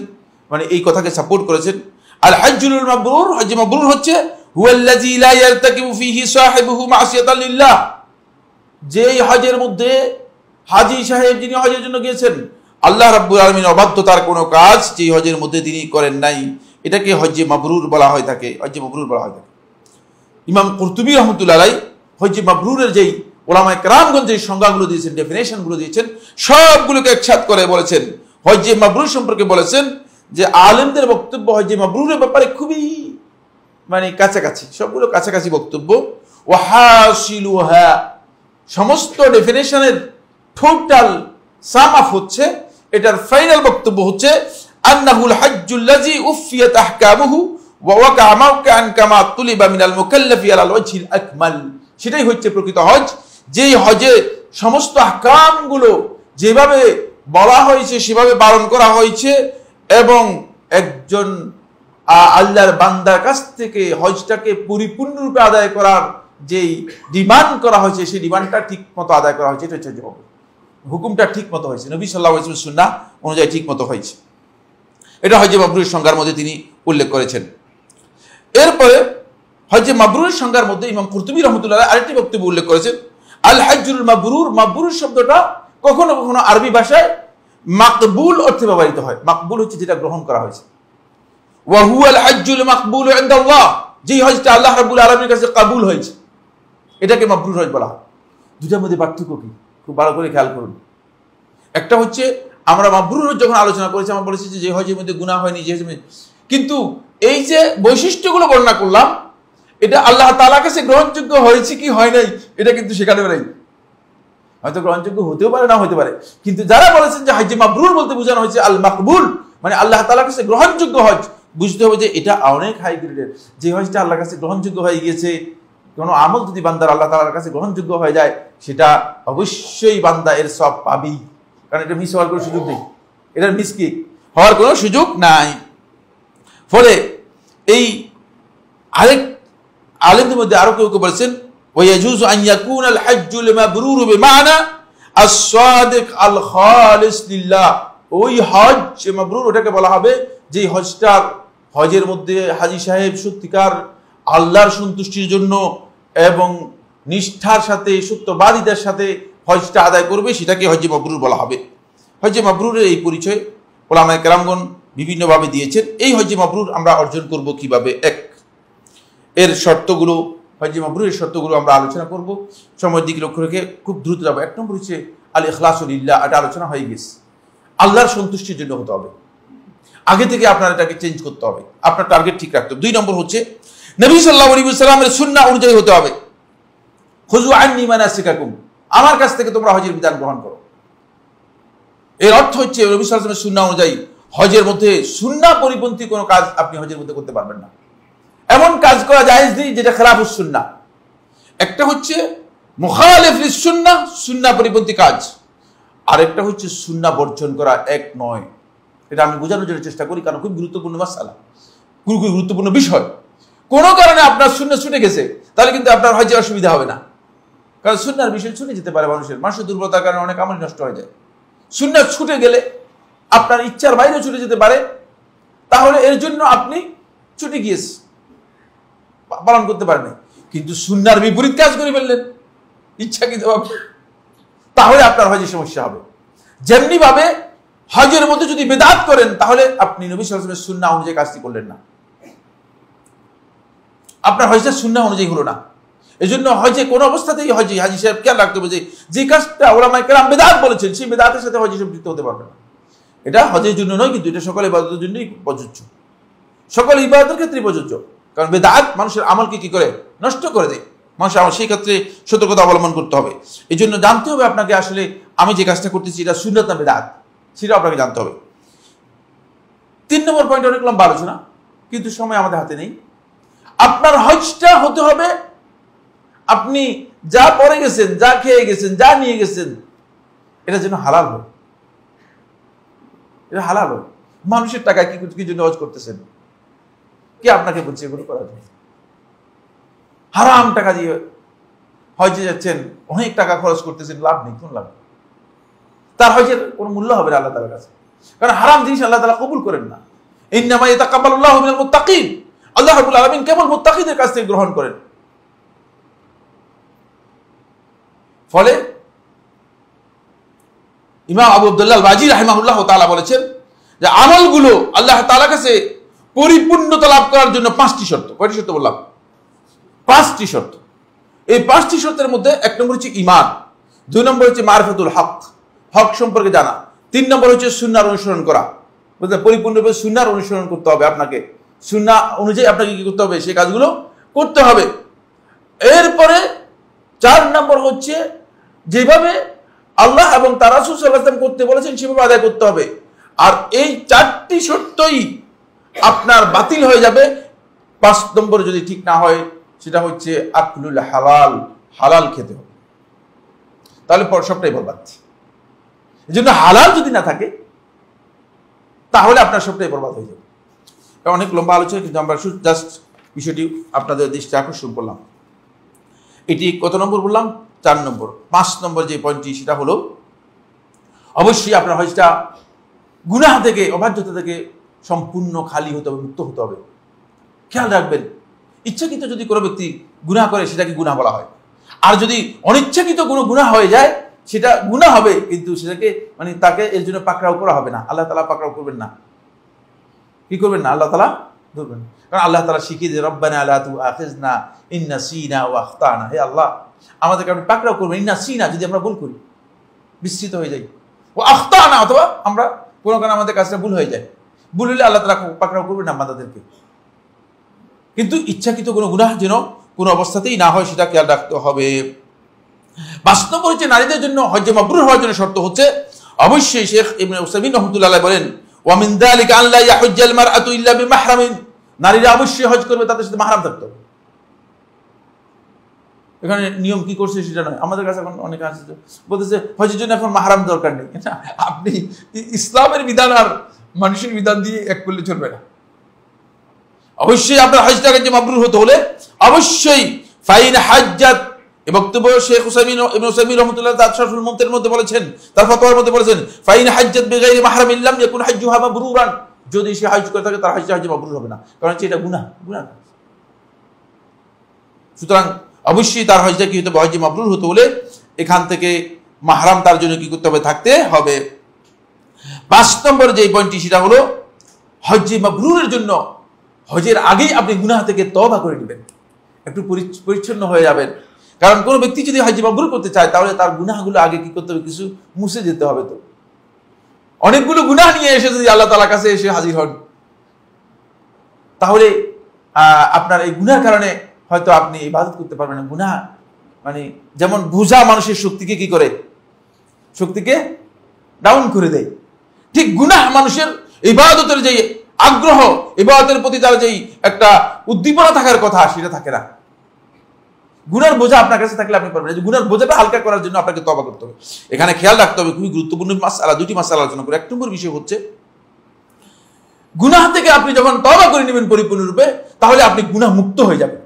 মানে এই কথাকে সাপোর্ট করেছেন আল হাজুল মাবরুর হজ মাবরুর হচ্ছে হুয়াল্লাজি লা ইয়ারতাকিবু ফিহি সাহিবুহু মাসিয়াতান লিল্লাহ যেই হজের মধ্যে হাজি সাহেব যিনি হজের জন্য গিয়েছেন আল্লাহ রাব্বুল আলমিন অবাধ্যতার কোনো কাজ যেই হজের মধ্যে তিনি করেন নাই এটাকে হজ্জে মাবরুর বলা হয় থাকে হজ্জে মাবরুর বলা হয় থাকে ইমাম কর্তুবী রহমতুল্লাহ হজ্জে মাবরুরের যেই ওলামায় ক্রামগঞ্জ যে সংজ্ঞাগুলো দিয়েছেন ডেফিনেশনগুলো দিয়েছেন সবগুলোকে একসাথ করে বলেছেন হজ্জে মাবরুর সম্পর্কে বলেছেন যে আলেমদের বক্তব্য হয় যে মাবরুরের ব্যাপারে খুবই মানে কাছাকাছি সবগুলো কাছাকাছি বক্তব্য ওয়াহাসিলুহা সমস্ত ডেফিনেশনের টোটাল সামাফ হচ্ছে এটার ফাইনাল বক্তব্য হচ্ছে আন্নাহুল হাজ্জুল্লাজি উফিয়া তাহকামুহু ওয়াকা আমাউকা আনকামা তুলিবা মিনাল মুকাল্লাফি আলাল ওয়াজহিল আকমাল সেটাই হচ্ছে প্রকৃত হজ যেই হজে সমস্ত আহকামগুলো যেভাবে বলা হয়েছে সেভাবে বারণ করা হয়েছে এবং একজন আল্লাহর বান্দার কাছ থেকে হজটাকে পরিপূর্ণরূপে আদায় করার যেই ডিমান্ড করা হয়েছে সেই ডিমান্ডটা ঠিক মতো আদায় করা হয়েছে এটা হচ্ছে জবাব হুকুমটা ঠিক মতো হয়েছে নবী সাল্লাহ সুন্না অনুযায়ী ঠিক মতো হয়েছে এটা হজে মাবরুর সংজ্ঞার মধ্যে তিনি উল্লেখ করেছেন এরপরে হজে মাবরুরের সংজ্ঞার মধ্যে ইমাম কুর্তুবী রহমতুল্লাহ আরেকটি বক্তব্য উল্লেখ করেছেন আল হাজুল মাবরুর মাবরুর শব্দটা কখনো কখনো আরবি ভাষায় মাকবুল অর্থে ব্যবহৃত হয় মাকবুল হচ্ছে যেটা গ্রহণ করা হয়েছে ওয়াহুয়াল হাজ্জুল মাকবুল আল্লাহ যেই হজটা আল্লাহ রাবুল আলমীর কাছে কাবুল হয়েছে এটাকে মাকবুল হজ বলা হয় দুটার মধ্যে পার্থক্য কি খুব ভালো করে খেয়াল করুন একটা হচ্ছে আমরা মাবরুর হজ যখন আলোচনা করেছি আমরা বলেছি যে হজের মধ্যে গুণা হয়নি যে কিন্তু এই যে বৈশিষ্ট্যগুলো বর্ণনা করলাম এটা আল্লাহ তালা কাছে গ্রহণযোগ্য হয়েছে কি হয় নাই এটা কিন্তু সেখানেও নেই হয়তো গ্রহণযোগ্য হতেও পারে না হতে পারে কিন্তু যারা বলেছেন যে হাজি মাবরুল বলতে বোঝানো হয়েছে আল মাকবুল মানে আল্লাহ তালা কাছে গ্রহণযোগ্য হজ বুঝতে হবে যে এটা অনেক হাই গ্রেডের যে হজটা আল্লাহ কাছে গ্রহণযোগ্য হয়ে গিয়েছে কোনো আমল যদি বান্দার আল্লাহ তালার কাছে গ্রহণযোগ্য হয়ে যায় সেটা অবশ্যই বান্দা এর সব পাবি কারণ এটা মিস হওয়ার কোনো সুযোগ নেই এটার মিস কি হওয়ার কোনো সুযোগ নাই ফলে এই আরেক আলেমদের মধ্যে আরও কেউ কেউ বলেছেন ويجوز أن يكون الحج المبرور بمعنى الصادق الخالص لله ওই হজ মাবরুর ওটাকে বলা হবে যে হজটার হজের মধ্যে হাজি সাহেব সত্যিকার আল্লাহর সন্তুষ্টির জন্য এবং নিষ্ঠার সাথে সত্যবাদীদের সাথে হজটা আদায় করবে সেটাকে হজে মাবরুর বলা হবে হজে মাবরুরের এই পরিচয় ওলামায় কেরামগণ বিভিন্নভাবে দিয়েছেন এই হজে মাবরুর আমরা অর্জন করব কিভাবে এক এর শর্তগুলো ফাজি মাবরুরের শর্তগুলো আমরা আলোচনা করব সময়ের দিকে লক্ষ্য রেখে খুব দ্রুত যাবো এক নম্বর হচ্ছে আল ইখলাসুলিল্লাহ এটা আলোচনা হয়ে গেছে আল্লাহর সন্তুষ্টির জন্য হতে হবে আগে থেকে আপনার এটাকে চেঞ্জ করতে হবে আপনার টার্গেট ঠিক রাখতে হবে দুই নম্বর হচ্ছে নবী সাল্লাহ আলী সাল্লামের সুন্না অনুযায়ী হতে হবে খুজু আইন মানে শিকাকুম আমার কাছ থেকে তোমরা হজের বিধান গ্রহণ করো এর অর্থ হচ্ছে রবি সাল্লামের সুন্না অনুযায়ী হজের মধ্যে সুন্না পরিপন্থী কোনো কাজ আপনি হজের মধ্যে করতে পারবেন না এমন কাজ করা জায়েজ নেই যেটা খারাপ সুন্না একটা হচ্ছে মুখালেফ সুন্না সুন্না পরিপন্থী কাজ আরেকটা হচ্ছে সুন্না বর্জন করা এক নয় এটা আমি বোঝানোর জন্য চেষ্টা করি কারণ খুব গুরুত্বপূর্ণ মাসালা খুবই গুরুত্বপূর্ণ বিষয় কোনো কারণে আপনার শূন্য ছুটে গেছে তাহলে কিন্তু আপনার হয় যে অসুবিধা হবে না কারণ শূন্যার বিষয় শুনে যেতে পারে মানুষের মানুষের দুর্বলতার কারণে অনেক আমল নষ্ট হয়ে যায় শূন্য ছুটে গেলে আপনার ইচ্ছার বাইরেও ছুটে যেতে পারে তাহলে এর জন্য আপনি ছুটে গিয়েছেন পালন করতে পারেনি কিন্তু সুন্নার বিপরীত কাজ করে ফেললেন কিন্তু তাহলে আপনার হজের সমস্যা হবে যেমনিভাবে হজের মধ্যে যদি বেদাত করেন তাহলে আপনি নবী সালামের সুন্না অনুযায়ী কাজটি করলেন না আপনার হজটা সুন্না অনুযায়ী হলো না এই জন্য হজে কোনো অবস্থাতেই হজে হাজি সাহেব খেয়াল রাখতে হবে যে কাজটা ওরা মাইকেরাম বেদাত বলেছেন সেই বেদাতের সাথে হজে সম্পৃক্ত হতে পারবে না এটা হজের জন্য নয় কিন্তু এটা সকল ইবাদতের জন্যই প্রযোজ্য সকল ইবাদতের ক্ষেত্রেই প্রযোজ্য কারণ বেদাত মানুষের আমলকে কি করে নষ্ট করে দেয় মানুষের আমল সেই ক্ষেত্রে সতর্কতা অবলম্বন করতে হবে এই জন্য জানতে হবে আপনাকে আসলে আমি যে কাজটা করতেছি এটা সুন্নত না বেদাত সেটা আপনাকে জানতে হবে তিন নম্বর পয়েন্ট অনেক লম্বা আলোচনা কিন্তু সময় আমাদের হাতে নেই আপনার হজটা হতে হবে আপনি যা পরে গেছেন যা খেয়ে গেছেন যা নিয়ে গেছেন এটা যেন হালাল হোক এটা হালাল হোক মানুষের টাকা কি জন্য হজ করতেছেন কি আপনাকে বলছে এগুলো করা যায় হারাম টাকা দিয়ে হজে যাচ্ছেন অনেক টাকা খরচ করতেছেন লাভ নেই কোন লাভ তার হজের কোনো মূল্য হবে না আল্লাহ তালার কাছে কারণ হারাম জিনিস আল্লাহ তালা কবুল করেন না এই নামাই এটা কাবাল আল্লাহ মুত্তাকিন আল্লাহ রাবুল আলমিন কেবল মুত্তাকিদের কাছ থেকে গ্রহণ করেন ফলে ইমাম আবু আবদুল্লাহ বাজি রাহিমাহুল্লাহ তালা বলেছেন যে আমলগুলো আল্লাহ তালা কাছে পরিপূর্ণতা লাভ করার জন্য পাঁচটি শর্ত কয়টি শর্ত বললাম পাঁচটি শর্ত এই পাঁচটি শর্তের মধ্যে এক নম্বর হচ্ছে ইমান দুই নম্বর হচ্ছে মারফতুল হক হক সম্পর্কে জানা তিন নম্বর হচ্ছে সুনার অনুসরণ করা বুঝলেন পরিপূর্ণভাবে সুনার অনুসরণ করতে হবে আপনাকে সুন্না অনুযায়ী আপনাকে কি করতে হবে সেই কাজগুলো করতে হবে এরপরে চার নম্বর হচ্ছে যেভাবে আল্লাহ এবং তারাসুল সাল্লাহ করতে বলেছেন সেভাবে আদায় করতে হবে আর এই চারটি শর্তই আপনার বাতিল হয়ে যাবে পাঁচ নম্বর যদি ঠিক না হয় সেটা হচ্ছে আকলুল হালাল হালাল খেতে হবে তাহলে পর সবটাই বরবাদ এই জন্য হালাল যদি না থাকে তাহলে আপনার সবটাই বরবাদ হয়ে যাবে অনেক লম্বা আলোচনা কিন্তু আমরা জাস্ট বিষয়টি আপনাদের দৃষ্টি আকর্ষণ করলাম এটি কত নম্বর বললাম চার নম্বর পাঁচ নম্বর যে পয়েন্টটি সেটা হলো অবশ্যই আপনার হজটা গুনাহ থেকে অভাজ্যতা থেকে সম্পূর্ণ খালি হতে হবে মুক্ত হতে হবে খেয়াল রাখবেন ইচ্ছাকৃত যদি কোনো ব্যক্তি গুণা করে সেটাকে গুণা বলা হয় আর যদি অনিচ্ছাকৃত কোনো গুণা হয়ে যায় সেটা গুণা হবে কিন্তু সেটাকে মানে তাকে এর জন্য পাকড়াও করা হবে না আল্লাহ তালা পাকড়াও করবেন না কি করবেন না আল্লাহ তালা ধরবেন কারণ আল্লাহ তালা শিখিয়ে যে রব্বানে আল্লাহ তু আখেজ না ইন্না সিনা ও আখতানা হে আল্লাহ আমাদেরকে আপনি পাকড়াও করবেন ইন্না সিনা যদি আমরা ভুল করি বিস্তৃত হয়ে যাই ও আখতানা অথবা আমরা কোনো কারণে আমাদের কাজটা ভুল হয়ে যায় ভুল হলে আল্লাহ তালা পাকড়াও করবে না মাদাদেরকে কিন্তু ইচ্ছাকৃত কোনো গুণাহ যেন কোনো অবস্থাতেই না হয় সেটা খেয়াল রাখতে হবে বাস্তব হচ্ছে নারীদের জন্য হজ্জে মাবরুর হওয়ার জন্য শর্ত হচ্ছে অবশ্যই শেখ ইবনে রহমতুল্লাহ বলেন ইল্লা নারীরা অবশ্যই হজ করবে তাদের সাথে মাহরাম থাকতে হবে এখানে নিয়ম কি করছে সেটা নয় আমাদের কাছে এখন অনেকে আছে বলতেছে হজের জন্য এখন মাহরাম দরকার নেই আপনি ইসলামের বিধান আর মানুষের বিধান দিয়ে এক করলে চলবে না অবশ্যই আপনার হজটাকে যে মাবরুর হতে হলে অবশ্যই ফাইন হাজ্জাত এ বক্তব্য শেখ তার মধ্যে বলেছেন তার ফতোয়ার মধ্যে বলেছেন ফাইন ইল্লাম যদি সে হাজ করে থাকে তার হাজ হাজ মাবরুর হবে না কারণ হচ্ছে এটা গুনাহ গুনাহ সুতরাং অবশ্যই তার হজটা কি হতে হবে হজ মাবরুর হতে হলে এখান থেকে মাহরাম তার জন্য কি করতে হবে থাকতে হবে পাঁচ নম্বর যে পয়েন্টটি সেটা হলো হজ্জে মাবরুরের জন্য হজের আগেই আপনি গুনাহ থেকে তবা করে নেবেন একটু পরিচ্ছন্ন হয়ে যাবেন কারণ কোনো ব্যক্তি যদি হজ্জে মাবরুর করতে চায় তাহলে তার গুনাহগুলো আগে কি করতে হবে কিছু মুছে যেতে হবে তো অনেকগুলো গুনাহ নিয়ে এসে যদি আল্লাহ তালার কাছে এসে হাজির হন তাহলে আপনার এই গুনার কারণে হয়তো আপনি ইবাদত করতে পারবেন না গুনাহ মানে যেমন বোঝা মানুষের শক্তিকে কি করে শক্তিকে ডাউন করে দেয় ঠিক গুনাহ মানুষের ইবাদতের যে আগ্রহ ইবাদতের প্রতি তার যেই একটা উদ্দীপনা থাকার কথা সেটা থাকে না গুনার বোঝা আপনার কাছে থাকলে আপনি পারবেন গুনার বোঝাটা হালকা করার জন্য আপনাকে তবা করতে হবে এখানে খেয়াল রাখতে হবে খুবই গুরুত্বপূর্ণ মাসালা দুটি মাসালা আলোচনা করে এক নম্বর বিষয় হচ্ছে গুনাহ থেকে আপনি যখন তবা করে নেবেন পরিপূর্ণরূপে তাহলে আপনি গুনাহ মুক্ত হয়ে যাবেন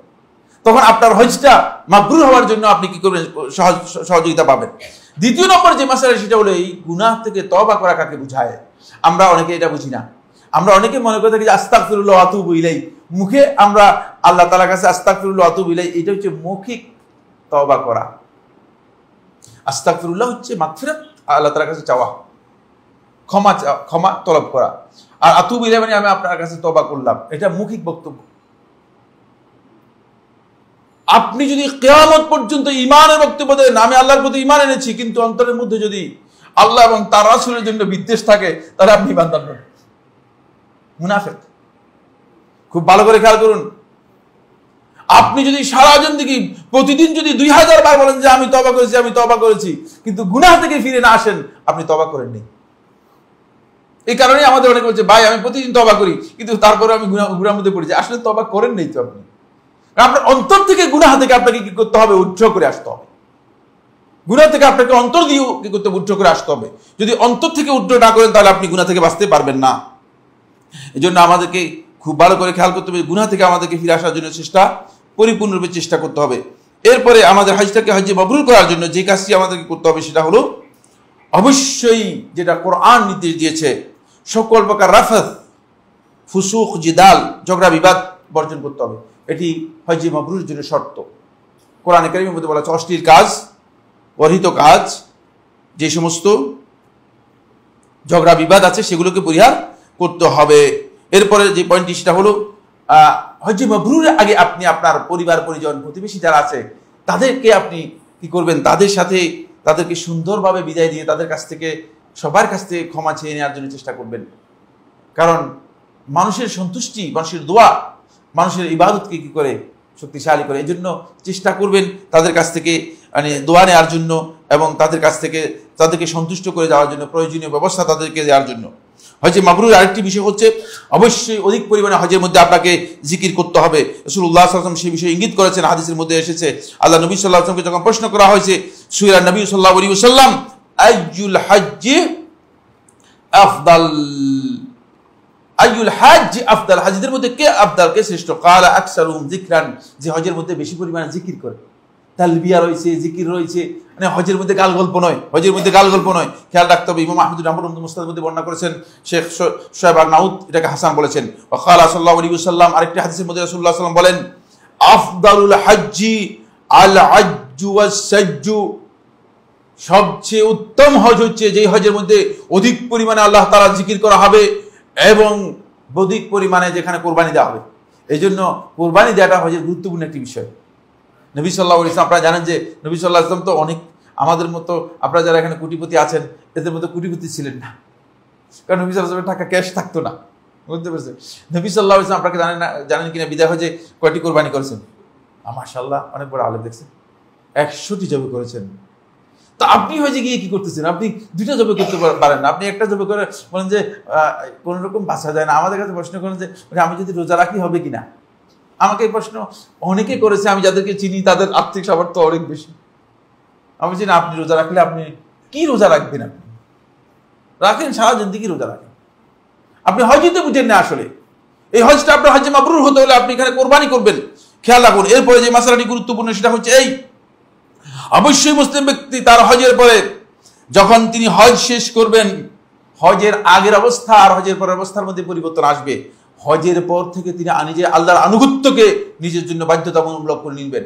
তখন আপনার হজটা মাবরুর হওয়ার জন্য আপনি কি করবেন সহযোগিতা পাবেন দ্বিতীয় নম্বর যে মাসালা সেটা হলো এই গুনাহ থেকে তবা করা কাকে বুঝায় আমরা অনেকে এটা বুঝি না আমরা অনেকে মনে করে থাকি যে আস্তাক অতু আতুব মুখে আমরা আল্লাহ তালার কাছে আস্তাক অতু আতুব এটা হচ্ছে মৌখিক তবা করা আস্তাকুল্লাহ হচ্ছে মাগফিরাত আল্লাহ তালার কাছে চাওয়া ক্ষমা ক্ষমা তলব করা আর আতু ইলাই মানে আমি আপনার কাছে তবা করলাম এটা মৌখিক বক্তব্য আপনি যদি কেয়ামত পর্যন্ত ইমানের বক্তব্য দেন আমি আল্লাহর প্রতি ইমান এনেছি কিন্তু অন্তরের মধ্যে যদি আল্লাহ এবং তার রাসুলের জন্য বিদ্বেষ থাকে তাহলে আপনি ইমান দান মুনাফেক খুব ভালো করে খেয়াল করুন আপনি যদি সারা জিন্দগি প্রতিদিন যদি দুই হাজার বার বলেন যে আমি তবা করেছি আমি তবা করেছি কিন্তু গুনাহ থেকে ফিরে না আসেন আপনি তবা করেননি এই কারণে আমাদের অনেকে বলছে ভাই আমি প্রতিদিন তবা করি কিন্তু তারপরে আমি গুনার মধ্যে পড়েছি আসলে তবা করেন নেই তো আপনি আপনার অন্তর থেকে গুনাহা থেকে আপনাকে কি করতে হবে উচ্চ করে আসতে হবে গুণা থেকে আপনাকে অন্তর দিয়ে কি করতে হবে উড্ড করে আসতে হবে যদি অন্তর থেকে উড্ড না করেন তাহলে আপনি গুণা থেকে বাঁচতে পারবেন না এই জন্য আমাদেরকে খুব ভালো করে খেয়াল করতে হবে গুণা থেকে আমাদেরকে ফিরে আসার জন্য চেষ্টা পরিপূর্ণরূপে চেষ্টা করতে হবে এরপরে আমাদের হাজটাকে হাজি মবরুল করার জন্য যে কাজটি আমাদেরকে করতে হবে সেটা হলো অবশ্যই যেটা কোরআন নির্দেশ দিয়েছে সকল প্রকার রাফাত ফুসুখ জিদাল ঝগড়া বিবাদ বর্জন করতে হবে এটি হজে মাবরুর জন্য শর্ত কোরআন একাডেমির মধ্যে বলা হচ্ছে কাজ বর্হিত কাজ যে সমস্ত ঝগড়া বিবাদ আছে সেগুলোকে পরিহার করতে হবে এরপরে যে পয়েন্টটি সেটা হলো হজে মাবরুর আগে আপনি আপনার পরিবার পরিজন প্রতিবেশী যারা আছে তাদেরকে আপনি কি করবেন তাদের সাথে তাদেরকে সুন্দরভাবে বিদায় দিয়ে তাদের কাছ থেকে সবার কাছ থেকে ক্ষমা চেয়ে নেওয়ার জন্য চেষ্টা করবেন কারণ মানুষের সন্তুষ্টি মানুষের দোয়া মানুষের ইবাদতকে কি করে শক্তিশালী করে এই জন্য চেষ্টা করবেন তাদের কাছ থেকে মানে দোয়া নেওয়ার জন্য এবং তাদের কাছ থেকে তাদেরকে সন্তুষ্ট করে যাওয়ার জন্য প্রয়োজনীয় ব্যবস্থা তাদেরকে দেওয়ার জন্য হজে মাবরুর আরেকটি বিষয় হচ্ছে অবশ্যই অধিক পরিমাণে হজের মধ্যে আপনাকে জিকির করতে হবে উল্লাহ আসলাম সেই বিষয়ে ইঙ্গিত করেছেন হাদিসের মধ্যে এসেছে আল্লাহ নবী সাল্লাহ আসলামকে যখন প্রশ্ন করা হয়েছে সুইরা নবী সাল্লাহ আলী সাল্লাম আইজুল হজ্জে আফদাল আইউল হাজ আফদাল হাজিদের মধ্যে কে কে শ্রেষ্ঠ কাল আকসারুম জিকরান যে হজের মধ্যে বেশি পরিমাণে জিকির করে তালবিয়া রয়েছে জিকির রয়েছে মানে হজের মধ্যে গাল গল্প নয় হজের মধ্যে গাল গল্প নয় খেয়াল রাখতে হবে ইমাম আহমদুল রহমান মুস্তাদের মধ্যে বর্ণনা করেছেন শেখ সোহেব আর মাউদ এটাকে হাসান বলেছেন ওখাল সাল্লাহ আলী সাল্লাম আরেকটি হাদিসের মধ্যে রসুল্লাহ সাল্লাম বলেন আফদালুল হাজ্জি আল আজ্জু সাজ্জু সবচেয়ে উত্তম হজ হচ্ছে যেই হজের মধ্যে অধিক পরিমাণে আল্লাহ তারা জিকির করা হবে এবং অধিক পরিমাণে যেখানে কোরবানি দেওয়া হবে এই জন্য কোরবানি দেওয়াটা হচ্ছে গুরুত্বপূর্ণ একটি বিষয় নবী সাল্লাহ ইসলাম আপনারা জানেন যে নবী সাল্লাহ ইসলাম তো অনেক আমাদের মতো আপনারা যারা এখানে কুটিপতি আছেন এদের মতো কুটিপতি ছিলেন না কারণ নবী সাল্লাহ টাকা ক্যাশ থাকতো না বুঝতে পেরেছেন নবী সাল্লাহ ইসলাম আপনাকে জানেন না জানেন কিনা বিদায় হয়েছে কয়টি কোরবানি করেছেন মাসাল্লাহ অনেক বড় আলো দেখছেন একশোটি জবি করেছেন তো আপনি হয়ে গিয়ে কি করতেছেন আপনি দুইটা জবে করতে পারেন না আপনি একটা জবে করে বলেন যে কোনো রকম বাঁচা যায় না আমাদের কাছে প্রশ্ন করেন যে আমি যদি রোজা রাখি হবে কি না আমাকে এই প্রশ্ন অনেকে করেছে আমি যাদেরকে চিনি তাদের আর্থিক সামর্থ্য অনেক বেশি আমি চিনি আপনি রোজা রাখলে আপনি কি রোজা রাখবেন আপনি রাখেন সারা জিন্দিগি রোজা রাখেন আপনি হজইতে বুঝেন না আসলে এই হজটা আপনার হজে মাবরুর হতে হলে আপনি এখানে কোরবানি করবেন খেয়াল রাখুন এরপরে যে মাসালাটি গুরুত্বপূর্ণ সেটা হচ্ছে এই অবশ্যই মুসলিম ব্যক্তি তার হজের পরে যখন তিনি হজ শেষ করবেন হজের আগের অবস্থা আর হজের পরের অবস্থার মধ্যে পরিবর্তন আসবে হজের পর থেকে তিনি নিজের আল্লাহর আনুগত্যকে নিজের জন্য বাধ্যতামূলক করে নিবেন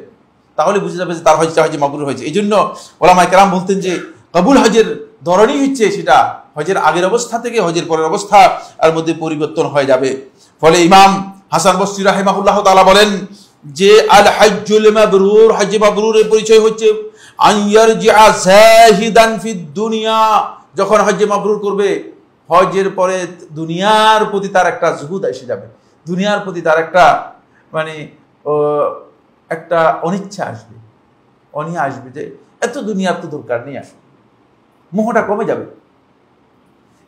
তাহলে বুঝে যাবে যে তার হজটা হজে মাকরুল হয়েছে এই জন্য ওলামায় কেরাম বলতেন যে কবুল হজের ধরনই হচ্ছে সেটা হজের আগের অবস্থা থেকে হজের পরের অবস্থা আর মধ্যে পরিবর্তন হয়ে যাবে ফলে ইমাম হাসান বসরি রাহেমাহুল্লাহ তালা বলেন যে আল হাজুল মাবরুর হাজি মাবরুর পরিচয় হচ্ছে যখন হজ্জে মাবরুর করবে হজের পরে দুনিয়ার প্রতি তার একটা জুহুদ এসে যাবে দুনিয়ার প্রতি তার একটা মানে একটা অনিচ্ছা আসবে অনিয়া আসবে যে এত দুনিয়ার তো দরকার নেই আসবে মোহটা কমে যাবে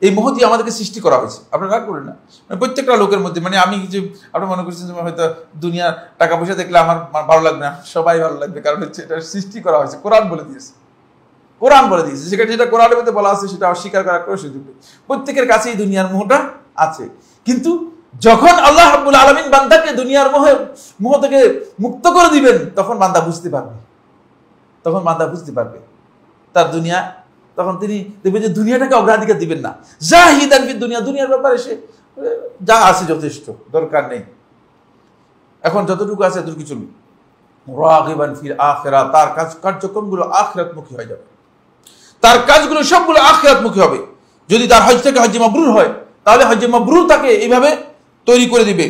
এই মোহ দিয়ে আমাদেরকে সৃষ্টি করা হয়েছে আপনারা রাগ করেন না মানে প্রত্যেকটা লোকের মধ্যে মানে আমি কিছু আপনারা মনে করছেন হয়তো দুনিয়া টাকা পয়সা দেখলে আমার ভালো লাগবে না সবাই ভালো লাগবে কারণ হচ্ছে এটা সৃষ্টি করা হয়েছে কোরআন বলে দিয়েছে কোরআন বলে দিয়েছে সেখানে যেটা কোরআনের মধ্যে বলা আছে সেটা অস্বীকার করার কোনো সুযোগ নেই প্রত্যেকের কাছেই দুনিয়ার মোহটা আছে কিন্তু যখন আল্লাহ হাবুল আলমিন বান্দাকে দুনিয়ার মোহে মোহ থেকে মুক্ত করে দিবেন তখন বান্দা বুঝতে পারবে তখন বান্দা বুঝতে পারবে তার দুনিয়া তখন তিনি দেখবেন যে দুনিয়াটাকে অগ্রাধিকার দিবেন না যা হিদানবি দুনিয়া দুনিয়ার ব্যাপারে সে যা আছে যথেষ্ট দরকার নেই এখন যতটুকু আছে এতটুকু চলবে রাগিবান ফির আখেরা তার কাজ কার্যক্রমগুলো আখেরাতমুখী হয়ে যাবে তার কাজগুলো সবগুলো আখরাতমুখী হবে যদি তার হজ থেকে হজে মাবরুর হয় তাহলে হজে মাবরুর তাকে এইভাবে তৈরি করে দিবে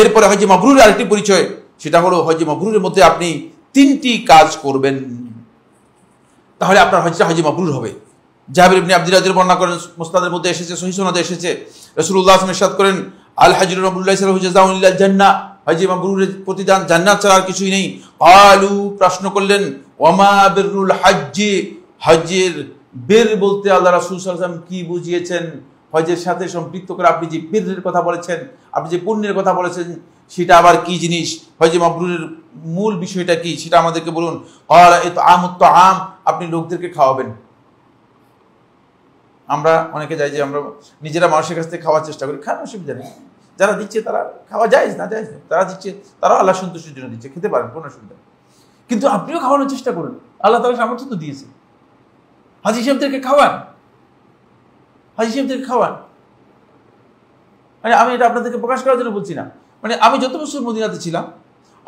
এরপরে হজে মাবরুরের আরেকটি পরিচয় সেটা হলো হজে মাবরুরের মধ্যে আপনি তিনটি কাজ করবেন তাহলে আপনার হজটা হজি মাবরুর হবে জাহাবির ইবনে আব্দুল আজির বর্ণনা করেন মোস্তাদের মধ্যে এসেছে সহিসনাদে এসেছে রসুল্লাহ আসম ইরশাদ করেন আল হাজির রবুল্লাহ সাল্লাহ জাউল্লাহ জান্না হজি মাবরুরের প্রতিদান জান্নাত ছাড়া আর কিছুই নেই আলু প্রশ্ন করলেন ওমা বেরুল হাজ্জি হজের বের বলতে আল্লাহ রাসুল সাল্লাম কি বুঝিয়েছেন হজের সাথে সম্পৃক্ত করে আপনি যে বীরের কথা বলেছেন আপনি যে পুণ্যের কথা বলেছেন সেটা আবার কি জিনিস হজে মাবরুরের মূল বিষয়টা কি সেটা আমাদেরকে বলুন আম তো আম আপনি লোকদেরকে খাওয়াবেন আমরা অনেকে যাই যে আমরা নিজেরা মানুষের কাছ থেকে খাওয়ার চেষ্টা করি খান অসুবিধা নেই যারা দিচ্ছে তারা খাওয়া যায় না যায় তারা দিচ্ছে তারা আল্লাহ সন্তোষের জন্য দিচ্ছে খেতে পারেন কোনো অসুবিধা কিন্তু আপনিও খাওয়ানোর চেষ্টা করুন আল্লাহ তালা সামর্থ্য তো দিয়েছে হাজি সাহেবদেরকে খাওয়ান হাজি সাহেবদেরকে খাওয়ান মানে আমি এটা আপনাদেরকে প্রকাশ করার জন্য বলছি না মানে আমি যত বছর মদিনাতে ছিলাম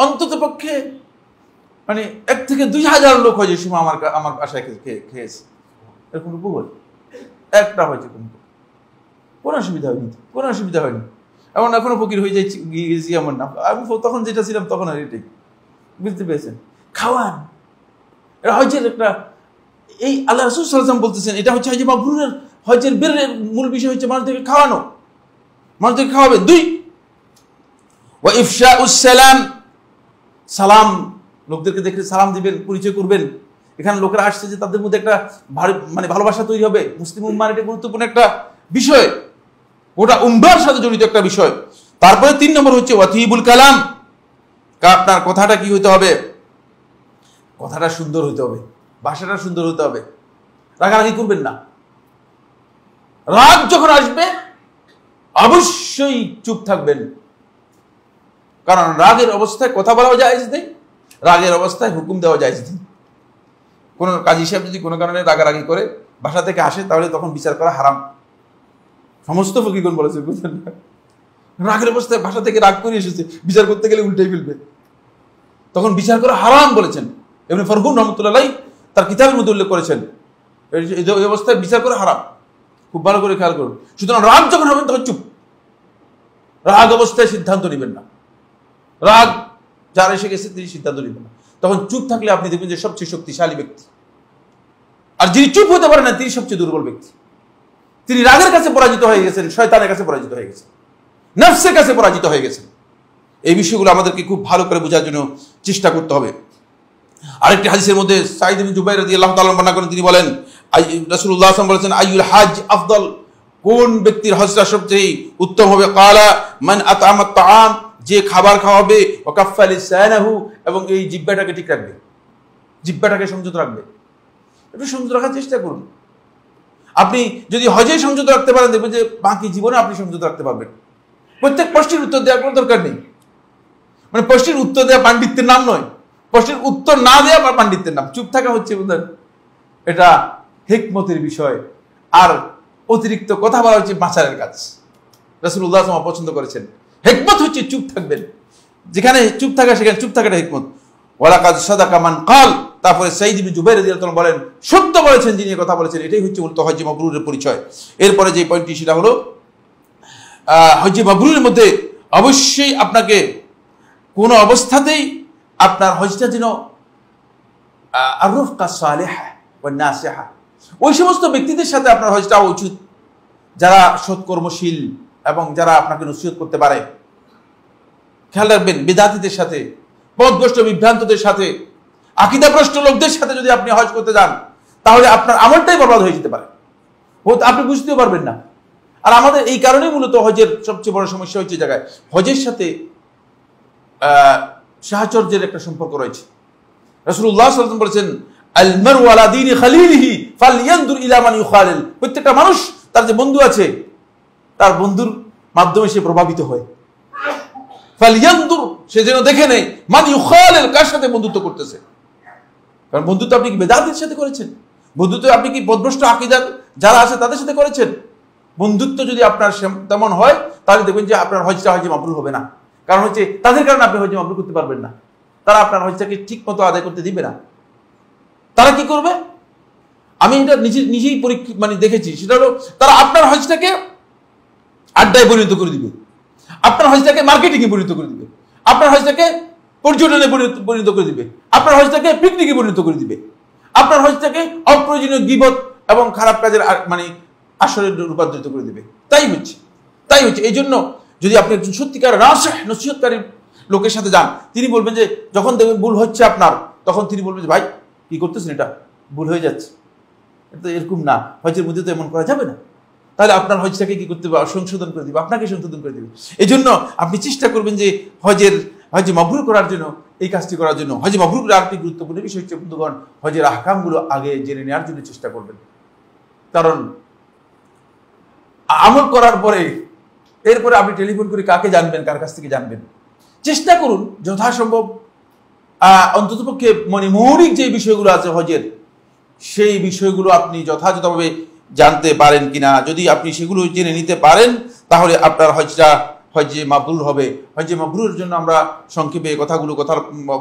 অন্তত পক্ষে মানে এক থেকে দুই হাজার লোক হয় যে সীমা আমার আমার বাসায় খেয়েছে এরকম বহু একটা হয়েছে কোনো কোনো অসুবিধা হয়নি কোনো অসুবিধা হয়নি এমন এখনো ফকির হয়ে যাই গিয়েছি আমার নাম আমি তখন যেটা ছিলাম তখন আর এটাই বুঝতে পেরেছেন খাওয়ান এটা হজের একটা এই আল্লাহ রসুল সাল্লাম বলতেছেন এটা হচ্ছে বা মাবরুরের হজের বেরের মূল বিষয় হচ্ছে মানুষদেরকে খাওয়ানো মানুষদেরকে খাওয়াবে দুই ইফশা উসালাম সালাম লোকদেরকে দেখলে সালাম দিবেন পরিচয় করবেন এখানে লোকেরা আসছে যে তাদের মধ্যে একটা মানে ভালোবাসা তৈরি হবে মুসলিম উম্মার এটা গুরুত্বপূর্ণ একটা বিষয় ওটা উম্মার সাথে জড়িত একটা বিষয় তারপরে তিন নম্বর হচ্ছে ওয়াতিবুল কালাম আপনার কথাটা কি হইতে হবে কথাটা সুন্দর হইতে হবে ভাষাটা সুন্দর হইতে হবে রাগারাগি করবেন না রাগ যখন আসবে অবশ্যই চুপ থাকবেন কারণ রাগের অবস্থায় কথা বলাও যায় নেই রাগের অবস্থায় হুকুম দেওয়া যায় যদি কোনো কাজ হিসাব যদি কোনো কারণে রাগারাগি করে বাসা থেকে আসে তাহলে তখন বিচার করা হারাম সমস্ত ফকিগণ বলেছে বুঝলেন না রাগের অবস্থায় বাসা থেকে রাগ করে এসেছে বিচার করতে গেলে উল্টেই ফেলবে তখন বিচার করা হারাম বলেছেন এমনি ফরহুম রহমতুল্লাহ তার কিতাবের মধ্যে উল্লেখ করেছেন এই অবস্থায় বিচার করা হারাম খুব ভালো করে খেয়াল করুন সুতরাং রাগ যখন হবেন তখন চুপ রাগ অবস্থায় সিদ্ধান্ত নেবেন না রাগ যার এসে গেছে তিনি সিদ্ধান্ত নেবেন তখন চুপ থাকলে আপনি দেখবেন যে সবচেয়ে শক্তিশালী ব্যক্তি আর যিনি চুপ হতে পারে না তিনি সবচেয়ে দুর্বল ব্যক্তি তিনি রাগের কাছে পরাজিত হয়ে গেছেন শয়তানের কাছে পরাজিত হয়ে গেছেন নফসের কাছে পরাজিত হয়ে গেছেন এই বিষয়গুলো আমাদেরকে খুব ভালো করে বোঝার জন্য চেষ্টা করতে হবে আরেকটি হাদিসের মধ্যে সাইদ জুবাইর রাজি আল্লাহ তাল্লাম বর্ণনা করেন তিনি বলেন রসুল্লাহ আসলাম বলেছেন আইউল হাজ আফদল কোন ব্যক্তির হজটা সবচেয়ে উত্তম হবে কালা মান আতামাত তাআম যে খাবার খাওয়াবে ওকাফালি সায়নাহু এবং এই জিব্বাটাকে ঠিক রাখবে জিব্বাটাকে সংযত রাখবে একটু সংযত রাখার চেষ্টা করুন আপনি যদি হজে সংযত রাখতে পারেন দেখবেন যে বাকি জীবনে আপনি সংযত রাখতে পারবেন প্রত্যেক প্রশ্নের উত্তর দেওয়ার কোনো দরকার নেই মানে প্রশ্নের উত্তর দেওয়া পাণ্ডিত্যের নাম নয় প্রশ্নের উত্তর না দেওয়া বা পাণ্ডিত্যের নাম চুপ থাকা হচ্ছে বোধহয় এটা হেকমতের বিষয় আর অতিরিক্ত কথা বলা হচ্ছে বাঁচারের কাজ রসুল উল্লাহ পছন্দ করেছেন হেকমত হচ্ছে চুপ থাকবেন যেখানে চুপ থাকা সেখানে চুপ থাকাটা হেকমত ওলা কাজ সদা কামান কাল তারপরে সেই দিবি জুবাইর দিয়াল বলেন সত্য বলেছেন যিনি কথা বলেছেন এটাই হচ্ছে মূলত হজ্জি মাবরুরের পরিচয় এরপরে যে পয়েন্টটি সেটা হলো হজ্জি মাবরুরের মধ্যে অবশ্যই আপনাকে কোনো অবস্থাতেই আপনার হজটা যেন আরফ কাসালেহা বা নাসেহা ওই সমস্ত ব্যক্তিদের সাথে আপনার হজটা উচিত যারা সৎকর্মশীল এবং যারা আপনাকে নসিহত করতে পারে খেয়াল রাখবেন বিধাতিদের সাথে পদগ্রষ্ট বিভ্রান্তদের সাথে আকিদাগ্রষ্ট লোকদের সাথে যদি আপনি হজ করতে যান তাহলে আপনার আমলটাই বরবাদ হয়ে যেতে পারে আপনি বুঝতেও পারবেন না আর আমাদের এই কারণেই মূলত হজের সবচেয়ে বড় সমস্যা হচ্ছে জায়গায় হজের সাথে সাহচর্যের একটা সম্পর্ক রয়েছে রসুল্লাহ সাল্লাম বলেছেন প্রত্যেকটা মানুষ তার যে বন্ধু আছে তার বন্ধুর মাধ্যমে সে প্রভাবিত হয় সে যেন দেখে নেই মানি ইউখালের কার সাথে বন্ধুত্ব করতেছে কারণ বন্ধুত্ব আপনি কি বেদাতের সাথে করেছেন বন্ধুত্ব আপনি কি বদভ্রষ্ট আকিদার যারা আছে তাদের সাথে করেছেন বন্ধুত্ব যদি আপনার তেমন হয় তাহলে দেখবেন যে আপনার হজটা হজে মাবুল হবে না কারণ হচ্ছে তাদের কারণে আপনি হজে মাবুল করতে পারবেন না তারা আপনার হজটাকে ঠিক মতো আদায় করতে দিবে না তারা কি করবে আমি এটা নিজে নিজেই পরীক্ষা মানে দেখেছি সেটা হলো তারা আপনার হজটাকে আড্ডায় পরিণত করে দিবে আপনার হজটাকে মার্কেটিংয়ে পরিণত করে দিবে আপনার হজটাকে পর্যটনে পরিণত করে দিবে আপনার হজটাকে পিকনিকে পরিণত করে দিবে আপনার হজটাকে অপ্রয়োজনীয় বিপদ এবং খারাপ কাজের মানে আসরের রূপান্তরিত করে দিবে তাই হচ্ছে তাই হচ্ছে এই জন্য যদি আপনি একজন সত্যিকার রাসহ নসিহতকারী লোকের সাথে যান তিনি বলবেন যে যখন দেখবেন ভুল হচ্ছে আপনার তখন তিনি বলবেন যে ভাই কি করতেছেন এটা ভুল হয়ে যাচ্ছে এটা এরকম না হজের মধ্যে তো এমন করা যাবে না তাহলে আপনার হজটাকে কি করতে হবে সংশোধন করে দিবে আপনাকে সংশোধন করে দিবে এই জন্য আপনি চেষ্টা করবেন যে হজের হজে মভরু করার জন্য এই কাজটি করার জন্য হজে মভরু আরেকটি গুরুত্বপূর্ণ বিষয় হচ্ছে বন্ধুগণ হজের আহকামগুলো আগে জেনে নেওয়ার জন্য চেষ্টা করবেন কারণ আমল করার পরে এরপরে আপনি টেলিফোন করে কাকে জানবেন কার কাছ থেকে জানবেন চেষ্টা করুন যথাসম্ভব অন্ততপক্ষে মানে মৌলিক যে বিষয়গুলো আছে হজের সেই বিষয়গুলো আপনি যথাযথভাবে জানতে পারেন কিনা যদি আপনি সেগুলো জেনে নিতে পারেন তাহলে আপনার হজটা হজে মাবরুর হবে হজে মাবরুরের জন্য আমরা সংক্ষেপে কথাগুলো কথা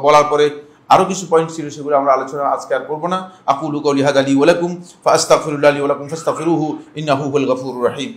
বলার পরে আরও কিছু পয়েন্ট ছিল সেগুলো আমরা আলোচনা আজকে আর করবো না আকুলুক কৌলি আলী ওলাকুম ফাস্তাফিরুল্লা আলী ওলাকুম ফাস্তাফিরুহু ইন্নাহু হুল গফুর রাহিম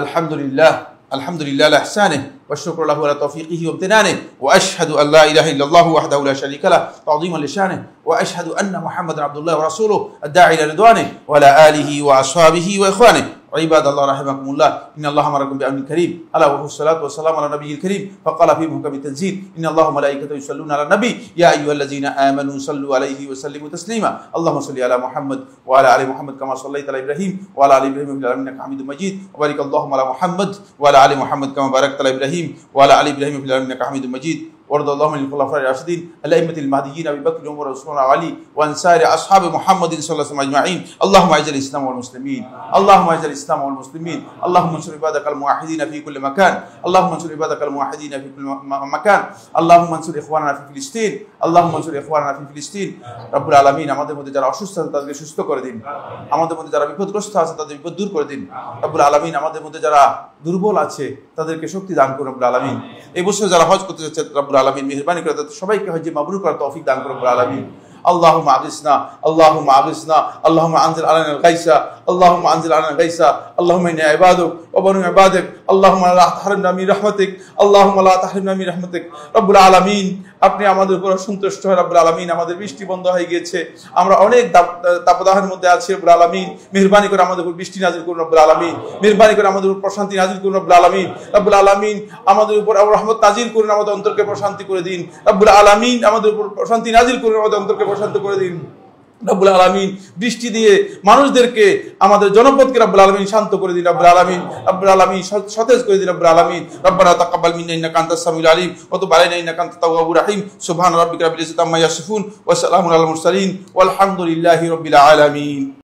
আলহামদুলিল্লাহ الحمد لله على إحسانه والشكر له على توفيقه وامتنانه وأشهد أن لا إله إلا الله وحده لا شريك له تعظيما لشانه وأشهد أن محمدا عبد الله ورسوله الداعي إلى رضوانه وعلى آله وأصحابه وإخوانه عباد الله رحمكم الله إن الله أمركم بأمر كريم ألا وهو الصلاة والسلام على النبي الكريم فقال في محكم التنزيل إن الله وملائكته يصلون على النبي يا أيها الذين آمنوا صلوا عليه وسلموا تسليما اللهم صل على محمد وعلى آل محمد كما صليت على إبراهيم وعلى آل إبراهيم في العالمين إنك حميد مجيد وبارك اللهم على محمد وعلى آل محمد كما باركت على إبراهيم وعلى آل إبراهيم في العالمين إنك حميد مجيد ورضى الله عن الخلفاء الراشدين الأئمة المهديين أبي بكر وعمر وعثمان وعلي وأنصار أصحاب محمد صلى الله عليه وسلم أجمعين اللهم أعز الإسلام والمسلمين اللهم أعز الإسلام والمسلمين اللهم انصر عبادك الموحدين في كل مكان اللهم انصر عبادك الموحدين في كل مكان اللهم انصر إخواننا في فلسطين اللهم انصر إخواننا في فلسطين رب العالمين আমাদের মধ্যে যারা অসুস্থ আছে তাদেরকে সুস্থ করে দিন আমাদের মধ্যে যারা বিপদগ্রস্ত আছে তাদের বিপদ দূর করে দিন রব্বুল আলমিন আমাদের মধ্যে যারা দুর্বল আছে তাদেরকে শক্তি দান করুন রব্বুল আলমিন এই বছর যারা হজ করতে যাচ্ছে রব্বুল আলমিন মেহরবানি করে সবাইকে হজে মাবরু করার তৌফিক দান করুন আলমিন আল্লাহ আবিসনা আল্লাহ আবিসনা আল্লাহ আনজিল আলান গাইসা আল্লাহ আনজিল আলান গাইসা আল্লাহ ইবাদক ওবনু ইবাদক আল্লাহ তাহরিমনা মিন রহমতিক আল্লাহ তাহরিমনা মিন রহমতিক রব্বুল আলামিন আপনি আমাদের উপর সন্তুষ্ট হয়ে রব্বুল আলামিন আমাদের বৃষ্টি বন্ধ হয়ে গিয়েছে আমরা অনেক তাপদাহের মধ্যে আছি রব্বুল আলামিন মেহরবানি করে আমাদের উপর বৃষ্টি নাজির করুন রব্বুল আলামিন মেহরবানি করে আমাদের উপর প্রশান্তি নাজির করুন রব্বুল আলামিন রব্বুল আলামিন আমাদের উপর রহমত নাজিল করুন আমাদের অন্তরকে প্রশান্তি করে দিন রব্বুল আলামিন আমাদের উপর প্রশান্তি নাজির করুন আমাদের অন্তরকে সর্বশান্ত করে দিন রাবুল আলমিন বৃষ্টি দিয়ে মানুষদেরকে আমাদের জনপদকে রাবুল আলমিন শান্ত করে দিন রাবুল আলমিন রব্বুল আলমিন সতেজ করে দিন রাবুল আলমিন রব্বানা তাকাব্বাল মিন্না ইন্নাকা কান্তা সামিল আলিম ওয়া তুব আলাইনা কান্তা আনতাত তাওয়াবুর রাহিম সুবহান রাব্বিকা রাব্বিল ইজ্জাতি আম্মা ইয়াসিফুন ওয়া সালামুন আলাল মুরসালিন ওয়াল হামদুলিল্লাহি রাব্বিল আলামিন